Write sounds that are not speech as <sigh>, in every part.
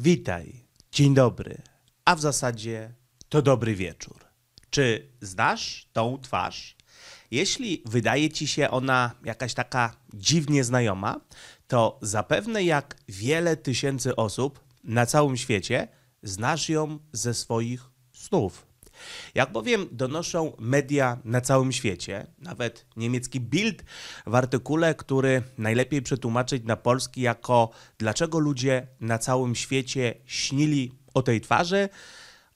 witaj, dzień dobry, a w zasadzie to dobry wieczór. Czy znasz tą twarz? Jeśli wydaje ci się ona jakaś taka dziwnie znajoma, to zapewne jak wiele tysięcy osób na całym świecie znasz ją ze swoich snów. Jak bowiem donoszą media na całym świecie, nawet niemiecki Bild w artykule, który najlepiej przetłumaczyć na polski jako Dlaczego ludzie na całym świecie śnili o tej twarzy,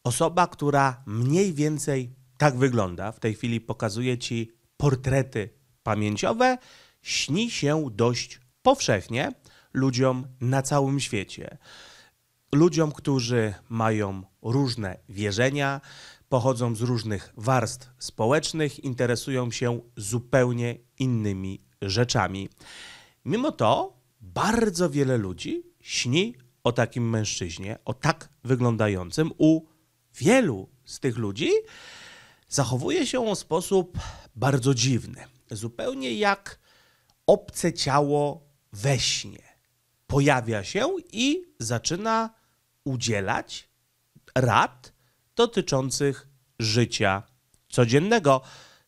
osoba, która mniej więcej tak wygląda, w tej chwili pokazuje ci portrety pamięciowe, śni się dość powszechnie ludziom na całym świecie. Ludziom, którzy mają różne wierzenia, pochodzą z różnych warstw społecznych, interesują się zupełnie innymi rzeczami. Mimo to bardzo wiele ludzi śni o takim mężczyźnie, o tak wyglądającym. U wielu z tych ludzi zachowuje się on w sposób bardzo dziwny, zupełnie jak obce ciało we śnie. Pojawia się i zaczyna udzielać rad dotyczących życia codziennego.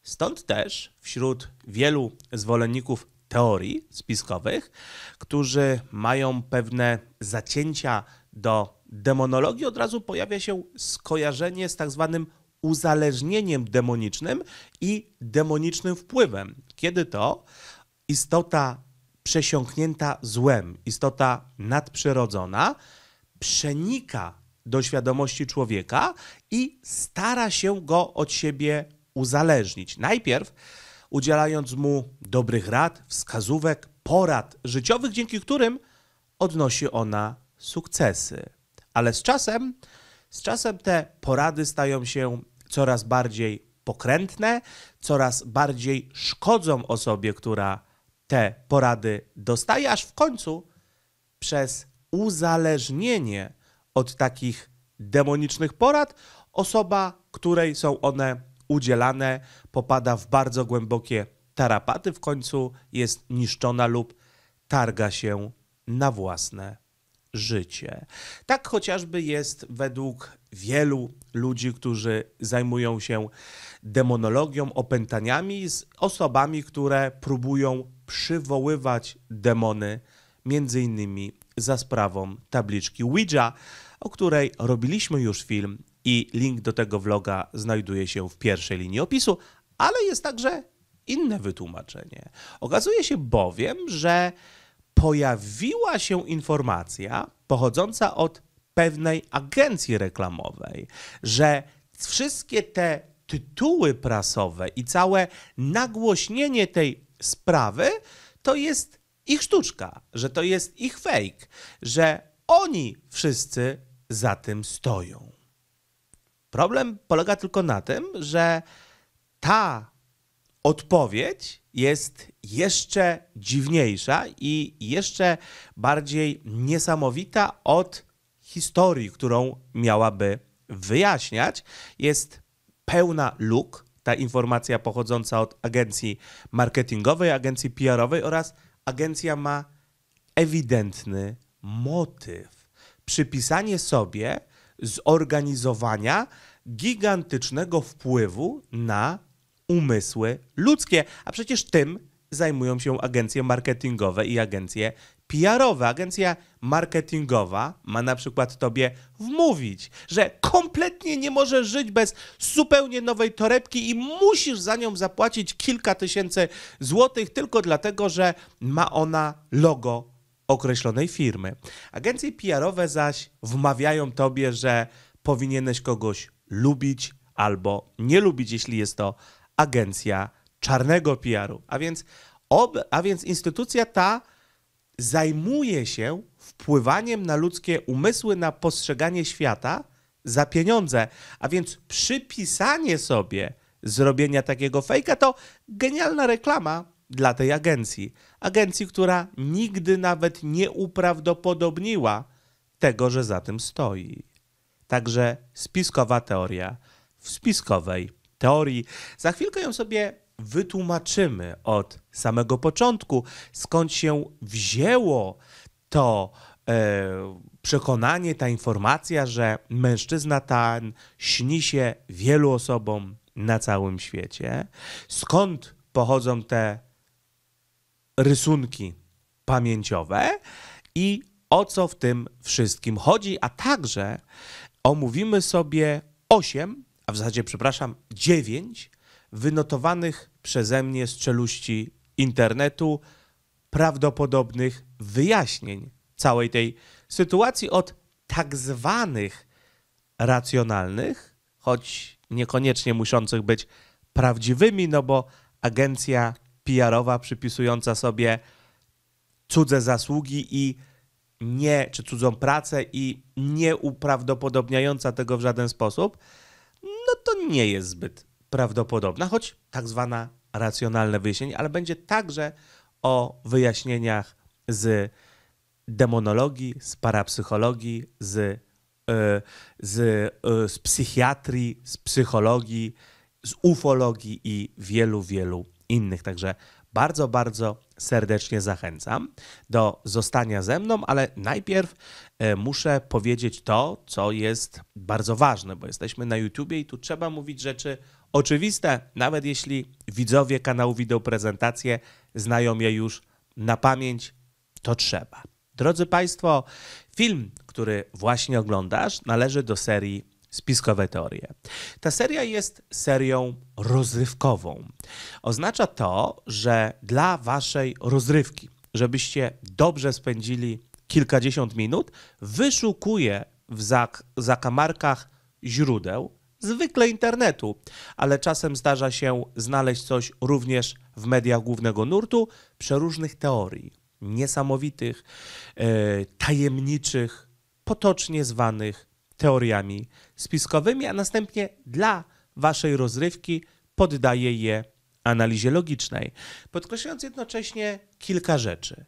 Stąd też wśród wielu zwolenników teorii spiskowych, którzy mają pewne zacięcia do demonologii, od razu pojawia się skojarzenie z tak zwanym uzależnieniem demonicznym i demonicznym wpływem. Kiedy to istota przesiąknięta złem, istota nadprzyrodzona przenika do świadomości człowieka i stara się go od siebie uzależnić. Najpierw udzielając mu dobrych rad, wskazówek, porad życiowych, dzięki którym odnosi ona sukcesy. Ale z czasem, z czasem te porady stają się coraz bardziej pokrętne, coraz bardziej szkodzą osobie, która te porady dostaje, aż w końcu przez uzależnienie od takich demonicznych porad, osoba, której są one udzielane, popada w bardzo głębokie tarapaty, w końcu jest niszczona lub targa się na własne życie. Tak chociażby jest według wielu ludzi, którzy zajmują się demonologią, opętaniami, z osobami, które próbują przywoływać demony, między innymi za sprawą tabliczki Ouija, o której robiliśmy już film i link do tego vloga znajduje się w pierwszej linii opisu, ale jest także inne wytłumaczenie. Okazuje się bowiem, że pojawiła się informacja pochodząca od pewnej agencji reklamowej, że wszystkie te tytuły prasowe i całe nagłośnienie tej sprawy to jest ich sztuczka, że to jest ich fake, że oni wszyscy za tym stoją. Problem polega tylko na tym, że ta odpowiedź jest jeszcze dziwniejsza i jeszcze bardziej niesamowita od historii, którą miałaby wyjaśniać. Jest pełna luk, ta informacja pochodząca od agencji marketingowej, agencji PR-owej oraz agencja ma ewidentny motyw przypisanie sobie zorganizowania gigantycznego wpływu na umysły ludzkie, a przecież tym zajmują się agencje marketingowe i agencje PR-owe. Agencja marketingowa ma na przykład tobie wmówić, że kompletnie nie możesz żyć bez zupełnie nowej torebki i musisz za nią zapłacić kilka tysięcy złotych tylko dlatego, że ma ona logo określonej firmy. Agencje PR-owe zaś wmawiają tobie, że powinieneś kogoś lubić albo nie lubić, jeśli jest to agencja czarnego PR-u. A więc, ob, a więc instytucja ta zajmuje się wpływaniem na ludzkie umysły, na postrzeganie świata za pieniądze. A więc przypisanie sobie zrobienia takiego fejka to genialna reklama dla tej agencji agencji, która nigdy nawet nie uprawdopodobniła tego, że za tym stoi. Także spiskowa teoria w spiskowej teorii. Za chwilkę ją sobie wytłumaczymy od samego początku, skąd się wzięło to e, przekonanie, ta informacja, że mężczyzna ten śni się wielu osobom na całym świecie. Skąd pochodzą te rysunki pamięciowe i o co w tym wszystkim chodzi, a także omówimy sobie 8, a w zasadzie, przepraszam, 9 wynotowanych przeze mnie z czeluści internetu prawdopodobnych wyjaśnień całej tej sytuacji od tak zwanych racjonalnych, choć niekoniecznie muszących być prawdziwymi, no bo agencja PR-owa przypisująca sobie cudze zasługi i nie, czy cudzą pracę i nie uprawdopodobniająca tego w żaden sposób, no to nie jest zbyt prawdopodobna, choć tak zwana racjonalne wyjaśnienie, ale będzie także o wyjaśnieniach z demonologii, z parapsychologii, z, yy, z, yy, z psychiatrii, z psychologii, z ufologii i wielu, wielu innych. Także bardzo, bardzo serdecznie zachęcam do zostania ze mną, ale najpierw e, muszę powiedzieć to, co jest bardzo ważne, bo jesteśmy na YouTubie i tu trzeba mówić rzeczy oczywiste, nawet jeśli widzowie kanału prezentacje, znają je już na pamięć, to trzeba. Drodzy Państwo, film, który właśnie oglądasz, należy do serii spiskowe teorie. Ta seria jest serią rozrywkową. Oznacza to, że dla waszej rozrywki, żebyście dobrze spędzili kilkadziesiąt minut, wyszukuję w zak zakamarkach źródeł, zwykle internetu, ale czasem zdarza się znaleźć coś również w mediach głównego nurtu przeróżnych teorii, niesamowitych, yy, tajemniczych, potocznie zwanych teoriami spiskowymi, a następnie dla waszej rozrywki poddaję je analizie logicznej, podkreślając jednocześnie kilka rzeczy.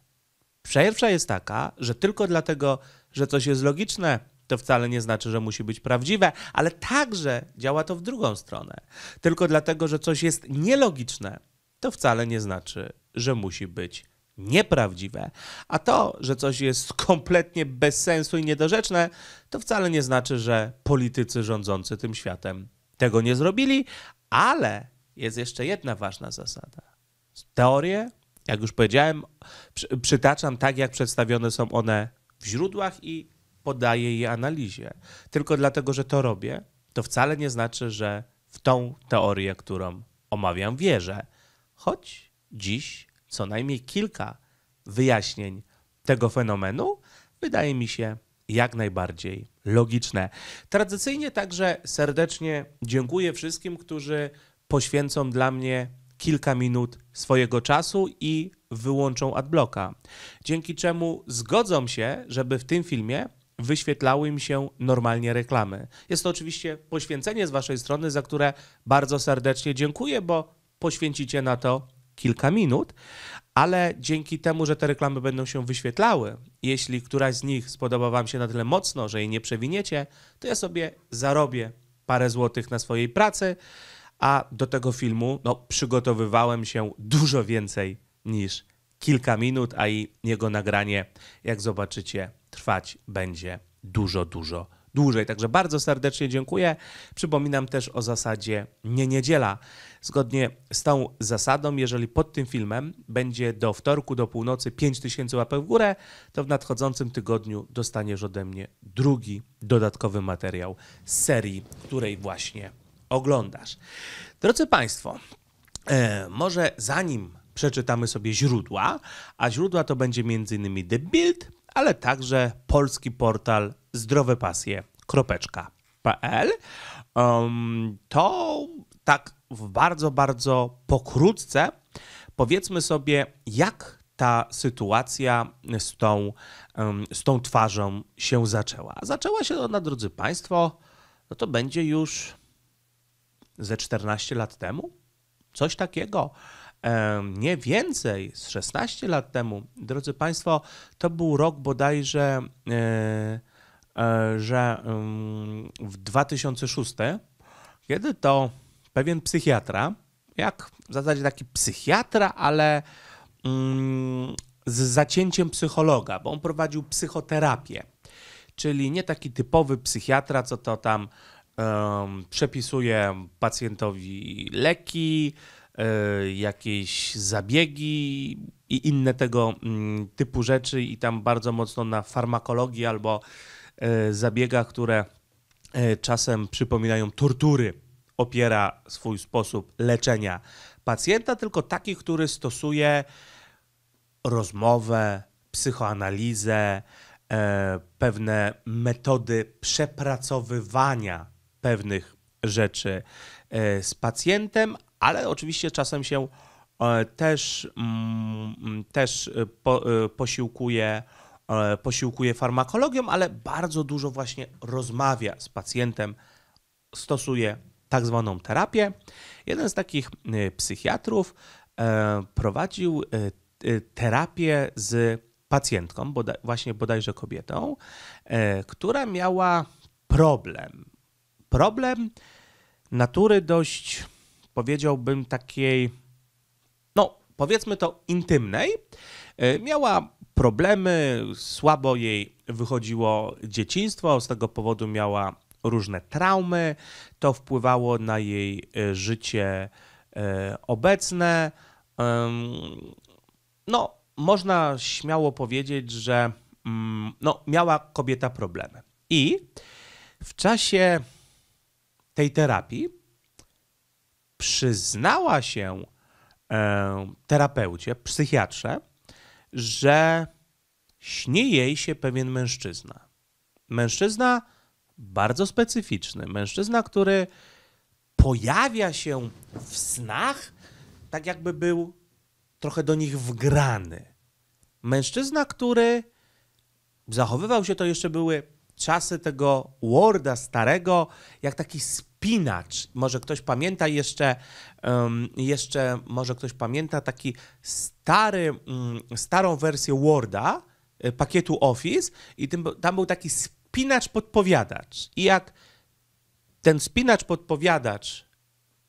Pierwsza jest taka, że tylko dlatego, że coś jest logiczne, to wcale nie znaczy, że musi być prawdziwe, ale także działa to w drugą stronę. Tylko dlatego, że coś jest nielogiczne, to wcale nie znaczy, że musi być nieprawdziwe. A to, że coś jest kompletnie bez sensu i niedorzeczne, to wcale nie znaczy, że politycy rządzący tym światem tego nie zrobili, ale jest jeszcze jedna ważna zasada. Teorie, jak już powiedziałem, przy, przytaczam tak, jak przedstawione są one w źródłach i podaję je analizie. Tylko dlatego, że to robię, to wcale nie znaczy, że w tą teorię, którą omawiam, wierzę. Choć dziś co najmniej kilka wyjaśnień tego fenomenu, wydaje mi się jak najbardziej logiczne. Tradycyjnie także serdecznie dziękuję wszystkim, którzy poświęcą dla mnie kilka minut swojego czasu i wyłączą adblocka. Dzięki czemu zgodzą się, żeby w tym filmie wyświetlały im się normalnie reklamy. Jest to oczywiście poświęcenie z Waszej strony, za które bardzo serdecznie dziękuję, bo poświęcicie na to kilka minut, ale dzięki temu, że te reklamy będą się wyświetlały, jeśli któraś z nich spodoba Wam się na tyle mocno, że jej nie przewiniecie, to ja sobie zarobię parę złotych na swojej pracy, a do tego filmu no, przygotowywałem się dużo więcej niż kilka minut, a i jego nagranie, jak zobaczycie, trwać będzie dużo, dużo dłużej. Także bardzo serdecznie dziękuję. Przypominam też o zasadzie nie niedziela. Zgodnie z tą zasadą, jeżeli pod tym filmem będzie do wtorku do północy 5000 łapek w górę, to w nadchodzącym tygodniu dostaniesz ode mnie drugi dodatkowy materiał z serii, której właśnie oglądasz. Drodzy Państwo, e, może zanim przeczytamy sobie źródła, a źródła to będzie m.in. The Build, ale także polski portal zdrowepasje.pl, to tak w bardzo, bardzo pokrótce powiedzmy sobie, jak ta sytuacja z tą, z tą twarzą się zaczęła. Zaczęła się ona, no, drodzy Państwo, no to będzie już ze 14 lat temu, coś takiego. Nie więcej, z 16 lat temu, drodzy Państwo, to był rok bodajże, e, e, że w 2006, kiedy to pewien psychiatra, jak w zasadzie taki psychiatra, ale mm, z zacięciem psychologa, bo on prowadził psychoterapię. Czyli nie taki typowy psychiatra, co to tam um, przepisuje pacjentowi leki, y, jakieś zabiegi i inne tego mm, typu rzeczy, i tam bardzo mocno na farmakologii albo y, zabiegach, które y, czasem przypominają tortury opiera swój sposób leczenia pacjenta, tylko taki, który stosuje rozmowę, psychoanalizę, e, pewne metody przepracowywania pewnych rzeczy e, z pacjentem, ale oczywiście czasem się e, też, mm, też posiłkuje, posiłkuje farmakologią, ale bardzo dużo właśnie rozmawia z pacjentem, stosuje tak zwaną terapię. Jeden z takich y, psychiatrów e, prowadził y, y, terapię z pacjentką, bodaj, właśnie bodajże kobietą, e, która miała problem. Problem natury dość, powiedziałbym, takiej, no powiedzmy to, intymnej. E, miała problemy, słabo jej wychodziło dzieciństwo, z tego powodu miała różne traumy, to wpływało na jej e, życie e, obecne. No, można śmiało powiedzieć, że mm, no, miała kobieta problemy. I w czasie tej terapii przyznała się e, terapeucie, psychiatrze, że śni jej się pewien mężczyzna. Mężczyzna, bardzo specyficzny. Mężczyzna, który pojawia się w snach, tak jakby był trochę do nich wgrany. Mężczyzna, który zachowywał się, to jeszcze były czasy tego Warda starego, jak taki spinacz. Może ktoś pamięta jeszcze, um, jeszcze może ktoś pamięta taki stary, um, starą wersję Warda, e, pakietu Office i tym, tam był taki spinacz, spinacz podpowiadacz. I jak ten spinacz podpowiadacz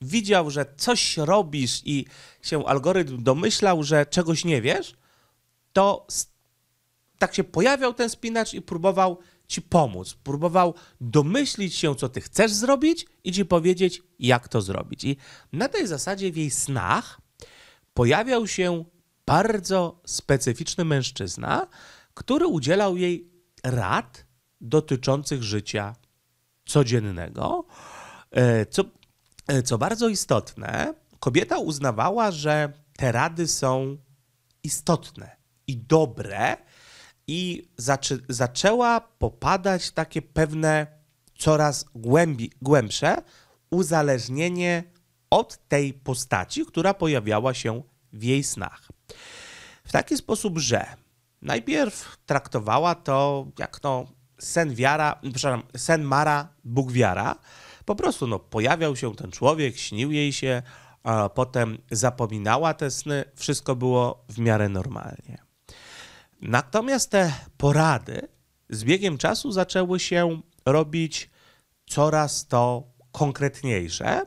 widział, że coś robisz i się algorytm domyślał, że czegoś nie wiesz, to tak się pojawiał ten spinacz i próbował ci pomóc. Próbował domyślić się, co ty chcesz zrobić i ci powiedzieć, jak to zrobić. I na tej zasadzie w jej snach pojawiał się bardzo specyficzny mężczyzna, który udzielał jej rad dotyczących życia codziennego. E, co, e, co bardzo istotne, kobieta uznawała, że te rady są istotne i dobre, i zaczę zaczęła popadać takie pewne coraz głębi, głębsze uzależnienie od tej postaci, która pojawiała się w jej snach. W taki sposób, że najpierw traktowała to jak to no, sen wiara, przepraszam, sen Mara, Bóg wiara. Po prostu no, pojawiał się ten człowiek, śnił jej się, a potem zapominała te sny, wszystko było w miarę normalnie. Natomiast te porady z biegiem czasu zaczęły się robić coraz to konkretniejsze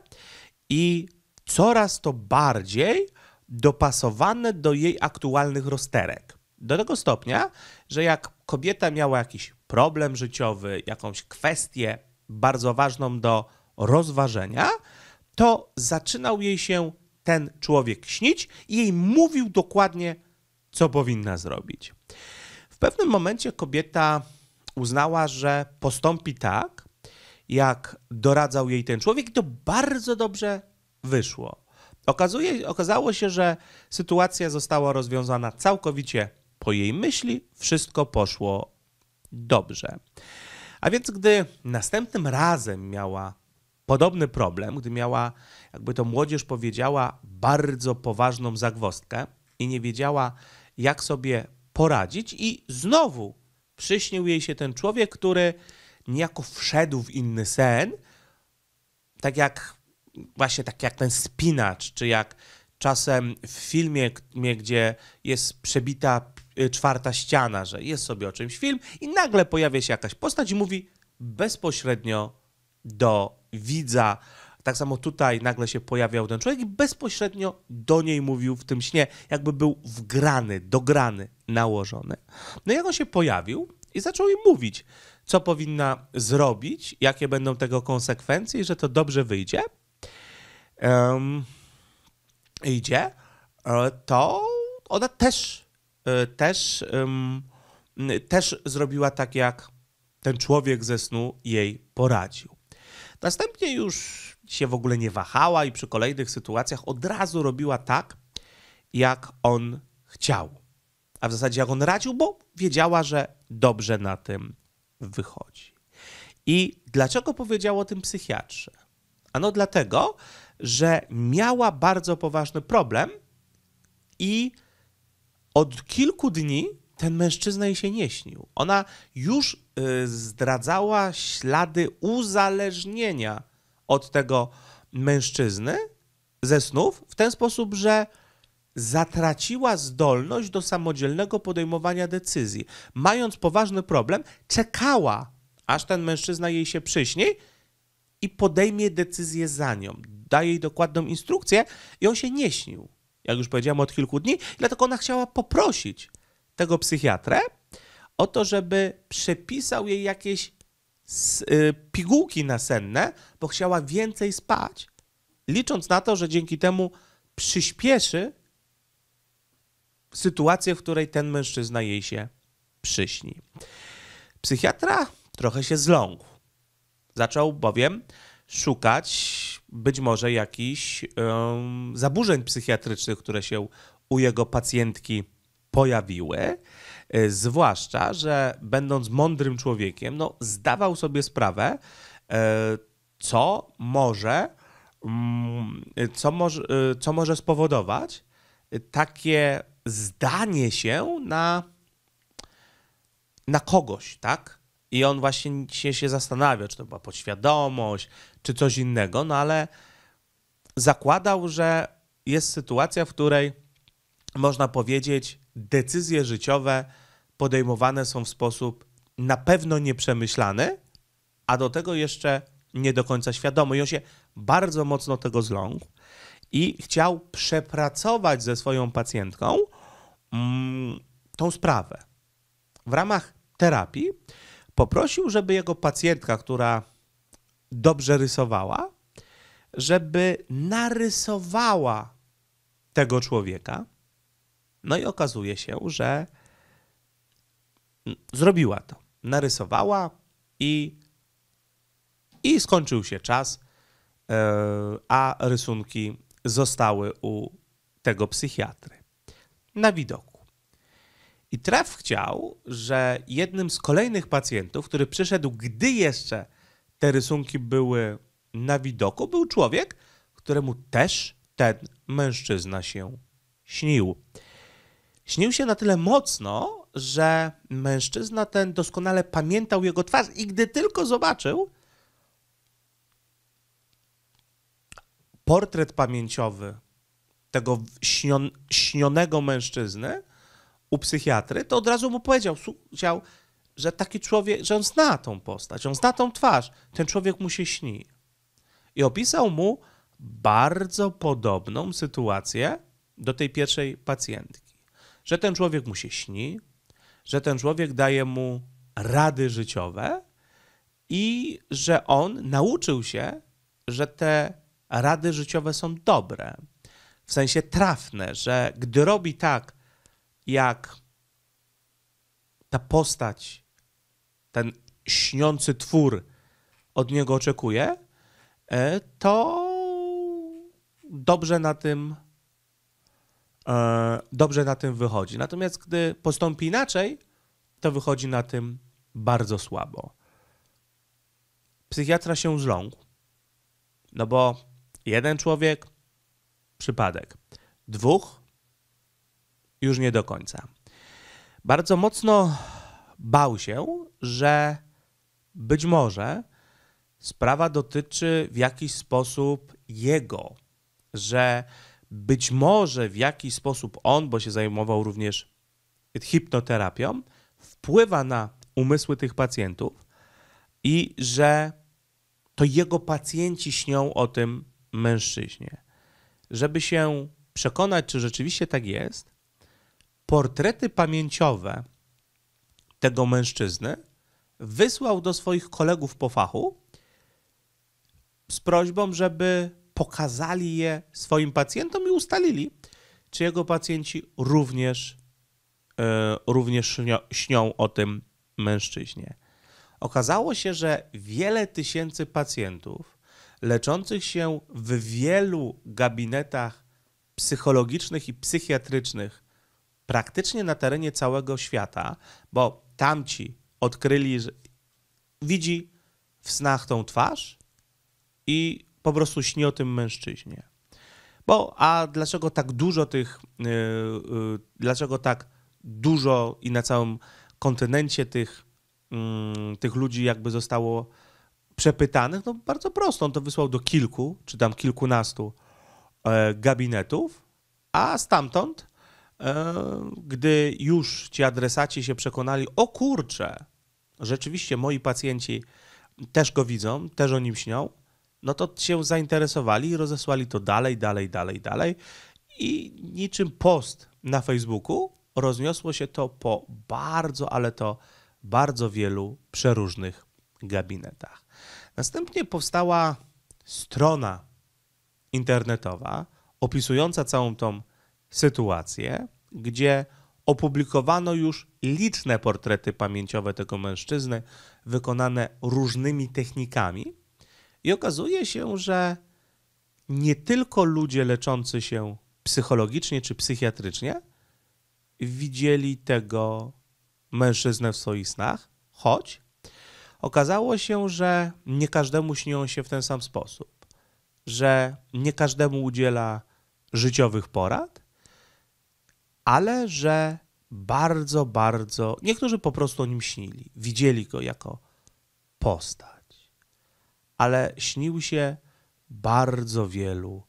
i coraz to bardziej dopasowane do jej aktualnych rozterek. Do tego stopnia, że jak kobieta miała jakiś problem życiowy, jakąś kwestię bardzo ważną do rozważenia, to zaczynał jej się ten człowiek śnić i jej mówił dokładnie, co powinna zrobić. W pewnym momencie kobieta uznała, że postąpi tak, jak doradzał jej ten człowiek, i to bardzo dobrze wyszło. Okazuje, okazało się, że sytuacja została rozwiązana całkowicie po jej myśli, wszystko poszło dobrze. A więc, gdy następnym razem miała podobny problem, gdy miała, jakby to młodzież powiedziała, bardzo poważną zagwostkę i nie wiedziała, jak sobie poradzić, i znowu przyśnił jej się ten człowiek, który niejako wszedł w inny sen, tak jak właśnie tak jak ten spinacz, czy jak czasem w filmie, gdzie jest przebita Y, czwarta ściana, że jest sobie o czymś film i nagle pojawia się jakaś postać i mówi bezpośrednio do widza. Tak samo tutaj nagle się pojawiał ten człowiek i bezpośrednio do niej mówił w tym śnie, jakby był wgrany, dograny, nałożony. No jak on się pojawił i zaczął jej mówić, co powinna zrobić, jakie będą tego konsekwencje i że to dobrze wyjdzie, um, idzie, e, to ona też E, też, też zrobiła tak, jak ten człowiek ze snu jej poradził. Następnie już się w ogóle nie wahała i przy kolejnych sytuacjach od razu robiła tak, jak on chciał. A w zasadzie jak on radził, bo wiedziała, że dobrze na tym wychodzi. I dlaczego powiedział o tym psychiatrze? Ano dlatego, że miała bardzo poważny problem i od kilku dni ten mężczyzna jej się nie śnił. Ona już y, zdradzała ślady uzależnienia od tego mężczyzny ze snów w ten sposób, że zatraciła zdolność do samodzielnego podejmowania decyzji. Mając poważny problem, czekała, aż ten mężczyzna jej się przyśni i podejmie decyzję za nią. Daje jej dokładną instrukcję i on się nie śnił jak już powiedziałem, od kilku dni, dlatego ona chciała poprosić tego psychiatrę o to, żeby przepisał jej jakieś y, pigułki nasenne, bo chciała więcej spać, licząc na to, że dzięki temu przyspieszy sytuację, w której ten mężczyzna jej się przyśni. Psychiatra trochę się zląkł. Zaczął bowiem szukać być może jakichś um, zaburzeń psychiatrycznych, które się u jego pacjentki pojawiły. E, zwłaszcza, że będąc mądrym człowiekiem, no, zdawał sobie sprawę, e, co może, mm, co, może, co może spowodować takie zdanie się na, na kogoś, tak? I on właśnie się, się zastanawia, czy to była podświadomość, czy coś innego, no ale zakładał, że jest sytuacja, w której można powiedzieć, decyzje życiowe podejmowane są w sposób na pewno nieprzemyślany, a do tego jeszcze nie do końca świadomy. I on się bardzo mocno tego zląkł i chciał przepracować ze swoją pacjentką mm, tą sprawę. W ramach terapii poprosił, żeby jego pacjentka, która dobrze rysowała, żeby narysowała tego człowieka. No i okazuje się, że zrobiła to. Narysowała i, i skończył się czas, e, a rysunki zostały u tego psychiatry na widoku. I traf chciał, że jednym z kolejnych pacjentów, który przyszedł, gdy jeszcze te rysunki były na widoku, był człowiek, któremu też ten mężczyzna się śnił. Śnił się na tyle mocno, że mężczyzna ten doskonale pamiętał jego twarz i gdy tylko zobaczył portret pamięciowy tego śnion- śnionego mężczyzny, u psychiatry, to od razu mu powiedział, chciał, że taki człowiek, że on zna tą postać, on zna tą twarz, ten człowiek mu się śni. I opisał mu bardzo podobną sytuację do tej pierwszej pacjentki. Że ten człowiek mu się śni, że ten człowiek daje mu rady życiowe i że on nauczył się, że te rady życiowe są dobre, w sensie trafne, że gdy robi tak, jak ta postać, ten śniący twór od niego oczekuje, e, to dobrze na tym e, dobrze na tym wychodzi. Natomiast gdy postąpi inaczej, to wychodzi na tym bardzo słabo. Psychiatra się zląkł, no bo jeden człowiek, przypadek, dwóch, już nie do końca. Bardzo mocno bał się, że być może sprawa dotyczy w jakiś sposób jego, że być może w jakiś sposób on, bo się zajmował również hipnoterapią, wpływa na umysły tych pacjentów i że to jego pacjenci śnią o tym mężczyźnie. Żeby się przekonać, czy rzeczywiście tak jest, portrety pamięciowe tego mężczyzny wysłał do swoich kolegów po fachu z prośbą, żeby pokazali je swoim pacjentom i ustalili, czy jego pacjenci również, yy, również śnią, śnią o tym mężczyźnie. Okazało się, że wiele tysięcy pacjentów leczących się w wielu gabinetach psychologicznych i psychiatrycznych praktycznie na terenie całego świata, bo tamci odkryli, że widzi w snach tą twarz i po prostu śni o tym mężczyźnie. Bo a dlaczego tak dużo tych, yy, yy, dlaczego tak dużo i na całym kontynencie tych, yy, tych ludzi jakby zostało przepytanych? No bardzo prosto, on to wysłał do kilku, czy tam kilkunastu e, gabinetów, a stamtąd E, gdy już ci adresaci się przekonali, o kurczę, rzeczywiście moi pacjenci też go widzą, też o nim śnią, no to się zainteresowali i rozesłali to dalej, dalej, dalej, dalej. I niczym post na Facebooku rozniosło się to po bardzo, ale to bardzo wielu przeróżnych gabinetach. Następnie powstała strona internetowa opisująca całą tą sytuację, gdzie opublikowano już liczne portrety pamięciowe tego mężczyzny, wykonane różnymi technikami, i okazuje się, że nie tylko ludzie leczący się psychologicznie czy psychiatrycznie widzieli tego mężczyznę w swoich snach, choć okazało się, że nie każdemu śnią się w ten sam sposób, że nie każdemu udziela życiowych porad, ale że bardzo, bardzo. Niektórzy po prostu o nim śnili, widzieli go jako postać, ale śnił się bardzo wielu,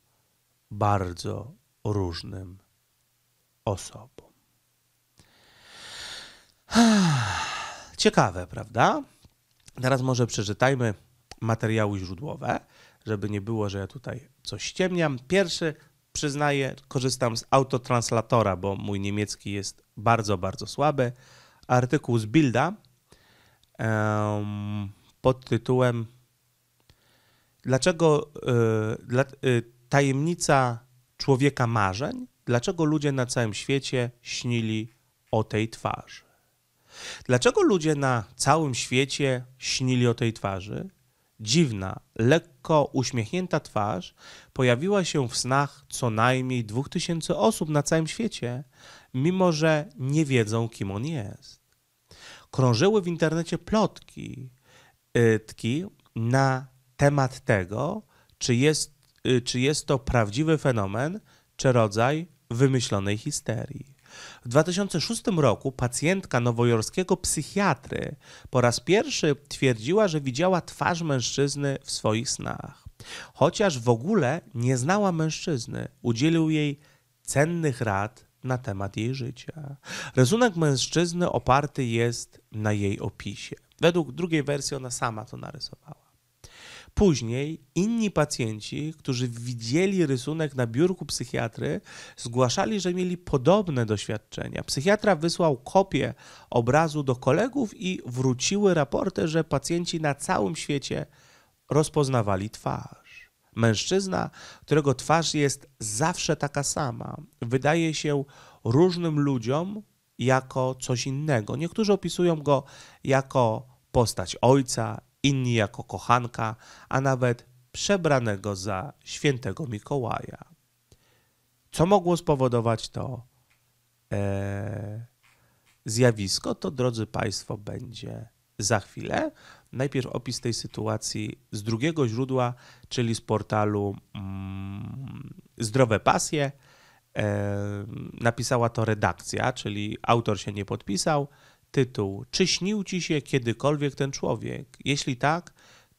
bardzo różnym osobom. <sighs> Ciekawe, prawda? Teraz może przeczytajmy materiały źródłowe, żeby nie było, że ja tutaj coś ciemniam. Pierwszy Przyznaję, korzystam z autotranslatora, bo mój niemiecki jest bardzo, bardzo słaby. Artykuł z Bilda um, pod tytułem Dlaczego y, dla, y, tajemnica człowieka marzeń? Dlaczego ludzie na całym świecie śnili o tej twarzy? Dlaczego ludzie na całym świecie śnili o tej twarzy? Dziwna, lekko uśmiechnięta twarz pojawiła się w snach co najmniej dwóch tysięcy osób na całym świecie, mimo że nie wiedzą, kim on jest. Krążyły w internecie plotki y, tki na temat tego, czy jest, y, czy jest to prawdziwy fenomen, czy rodzaj wymyślonej histerii. W 2006 roku pacjentka nowojorskiego psychiatry po raz pierwszy twierdziła, że widziała twarz mężczyzny w swoich snach. Chociaż w ogóle nie znała mężczyzny, udzielił jej cennych rad na temat jej życia. Rysunek mężczyzny oparty jest na jej opisie. Według drugiej wersji ona sama to narysowała. Później inni pacjenci, którzy widzieli rysunek na biurku psychiatry, zgłaszali, że mieli podobne doświadczenia. Psychiatra wysłał kopię obrazu do kolegów i wróciły raporty, że pacjenci na całym świecie rozpoznawali twarz. Mężczyzna, którego twarz jest zawsze taka sama, wydaje się różnym ludziom jako coś innego. Niektórzy opisują go jako postać ojca, inni jako kochanka, a nawet przebranego za świętego Mikołaja. Co mogło spowodować to e, zjawisko, to drodzy Państwo, będzie za chwilę. Najpierw opis tej sytuacji z drugiego źródła, czyli z portalu mm, Zdrowe Pasje. E, napisała to redakcja, czyli autor się nie podpisał tytuł. Czy śnił ci się kiedykolwiek ten człowiek? Jeśli tak,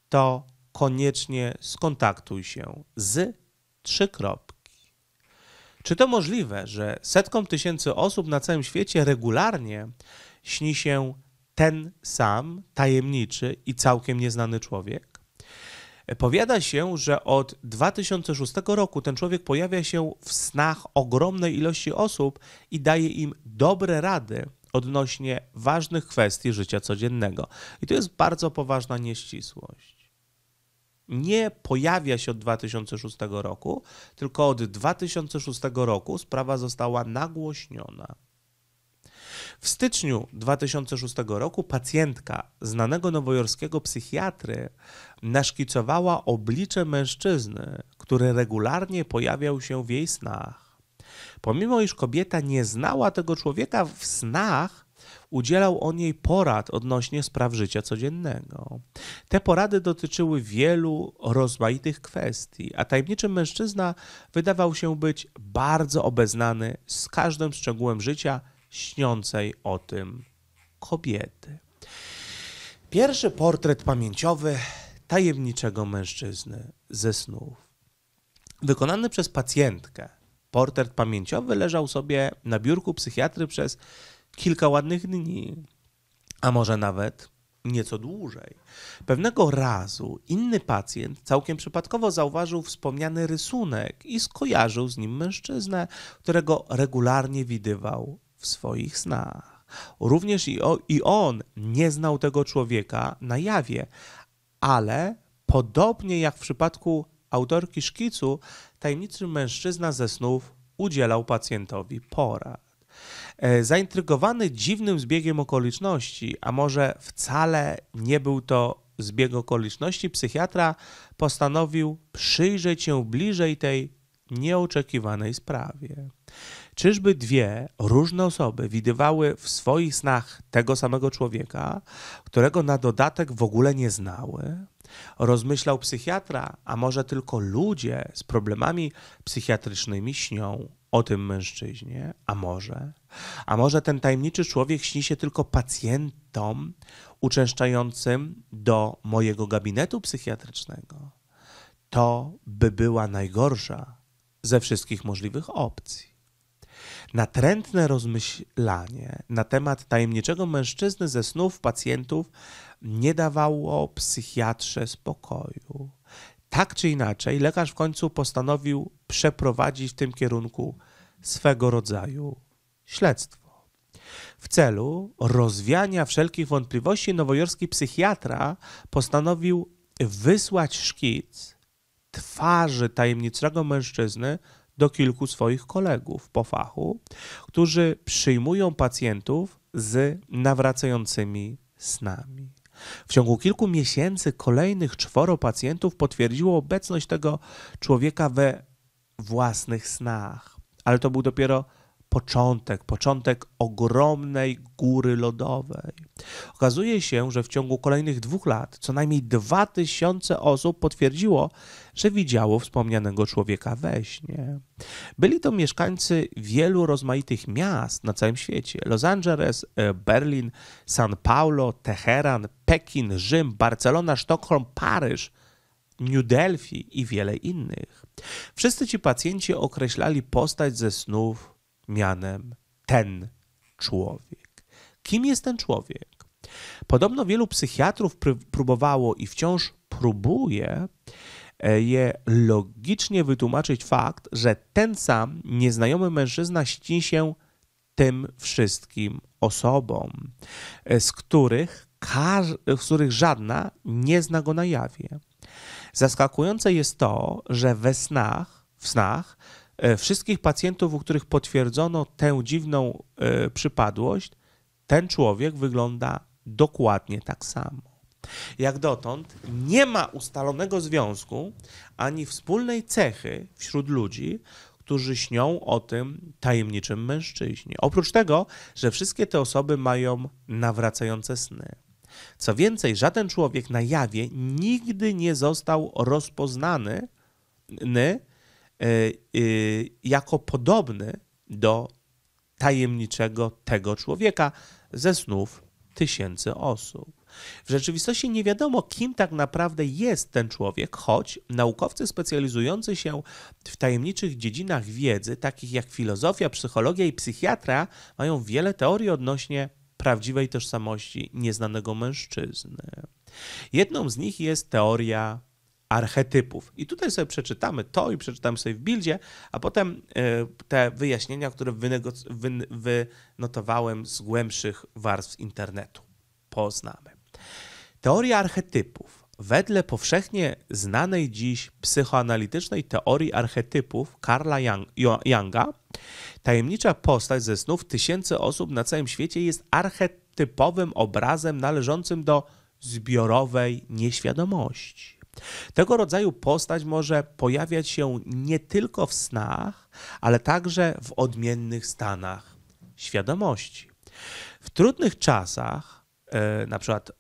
to koniecznie skontaktuj się z trzy kropki. Czy to możliwe, że setkom tysięcy osób na całym świecie regularnie śni się ten sam tajemniczy i całkiem nieznany człowiek? Powiada się, że od 2006 roku ten człowiek pojawia się w snach ogromnej ilości osób i daje im dobre rady odnośnie ważnych kwestii życia codziennego. I to jest bardzo poważna nieścisłość. Nie pojawia się od 2006 roku, tylko od 2006 roku sprawa została nagłośniona. W styczniu 2006 roku pacjentka znanego nowojorskiego psychiatry naszkicowała oblicze mężczyzny, który regularnie pojawiał się w jej snach. Pomimo iż kobieta nie znała tego człowieka w snach, udzielał on jej porad odnośnie spraw życia codziennego. Te porady dotyczyły wielu rozmaitych kwestii, a tajemniczy mężczyzna wydawał się być bardzo obeznany z każdym szczegółem życia śniącej o tym kobiety. Pierwszy portret pamięciowy tajemniczego mężczyzny ze snów. Wykonany przez pacjentkę, portret pamięciowy leżał sobie na biurku psychiatry przez kilka ładnych dni, a może nawet nieco dłużej. Pewnego razu inny pacjent całkiem przypadkowo zauważył wspomniany rysunek i skojarzył z nim mężczyznę, którego regularnie widywał w swoich snach. Również i, o, i on nie znał tego człowieka na jawie, ale podobnie jak w przypadku autorki szkicu, tajemniczy mężczyzna ze snów udzielał pacjentowi porad. E, zaintrygowany dziwnym zbiegiem okoliczności, a może wcale nie był to zbieg okoliczności, psychiatra postanowił przyjrzeć się bliżej tej nieoczekiwanej sprawie. Czyżby dwie różne osoby widywały w swoich snach tego samego człowieka, którego na dodatek w ogóle nie znały? Rozmyślał psychiatra, a może tylko ludzie z problemami psychiatrycznymi śnią o tym mężczyźnie, a może, a może ten tajemniczy człowiek śni się tylko pacjentom uczęszczającym do mojego gabinetu psychiatrycznego. To by była najgorsza ze wszystkich możliwych opcji. Natrętne rozmyślanie na temat tajemniczego mężczyzny ze snów pacjentów nie dawało psychiatrze spokoju. Tak czy inaczej, lekarz w końcu postanowił przeprowadzić w tym kierunku swego rodzaju śledztwo. W celu rozwiania wszelkich wątpliwości nowojorski psychiatra postanowił wysłać szkic twarzy tajemniczego mężczyzny do kilku swoich kolegów po fachu, którzy przyjmują pacjentów z nawracającymi snami. W ciągu kilku miesięcy kolejnych czworo pacjentów potwierdziło obecność tego człowieka we własnych snach. Ale to był dopiero początek, początek ogromnej góry lodowej. Okazuje się, że w ciągu kolejnych dwóch lat co najmniej 2000 osób potwierdziło, że widziało wspomnianego człowieka we śnie. Byli to mieszkańcy wielu rozmaitych miast na całym świecie: Los Angeles, e, Berlin, São Paulo, Teheran, Pekin, Rzym, Barcelona, Sztokholm, Paryż. New Delphi i wiele innych. Wszyscy ci pacjenci określali postać ze snów mianem ten człowiek. Kim jest ten człowiek? Podobno wielu psychiatrów próbowało i wciąż próbuje e, je logicznie wytłumaczyć fakt, że ten sam nieznajomy mężczyzna śni się tym wszystkim osobom, e, z których, z których żadna nie zna go na jawie. Zaskakujące jest to, że we snach, w snach E, wszystkich pacjentów, u których potwierdzono tę dziwną e, przypadłość, ten człowiek wygląda dokładnie tak samo. Jak dotąd nie ma ustalonego związku ani wspólnej cechy wśród ludzi, którzy śnią o tym tajemniczym mężczyźnie. Oprócz tego, że wszystkie te osoby mają nawracające sny. Co więcej, żaden człowiek na jawie nigdy nie został rozpoznany E, e, jako podobny do tajemniczego tego człowieka ze snów tysięcy osób. W rzeczywistości nie wiadomo, kim tak naprawdę jest ten człowiek, choć naukowcy specjalizujący się w tajemniczych dziedzinach wiedzy, takich jak filozofia, psychologia i psychiatra, mają wiele teorii odnośnie prawdziwej tożsamości nieznanego mężczyzny. Jedną z nich jest teoria archetypów. I tutaj sobie przeczytamy to i przeczytamy sobie w bildzie, a potem e, te wyjaśnienia, które wynotowałem z głębszych warstw internetu. Poznamy. Teoria archetypów. Wedle powszechnie znanej dziś psychoanalitycznej teorii archetypów Karla Younga, tajemnicza postać ze snów tysięcy osób na całym świecie jest archetypowym obrazem należącym do zbiorowej nieświadomości. Tego rodzaju postać może pojawiać się nie tylko w snach, ale także w odmiennych stanach świadomości. W trudnych czasach, e, na przykład e,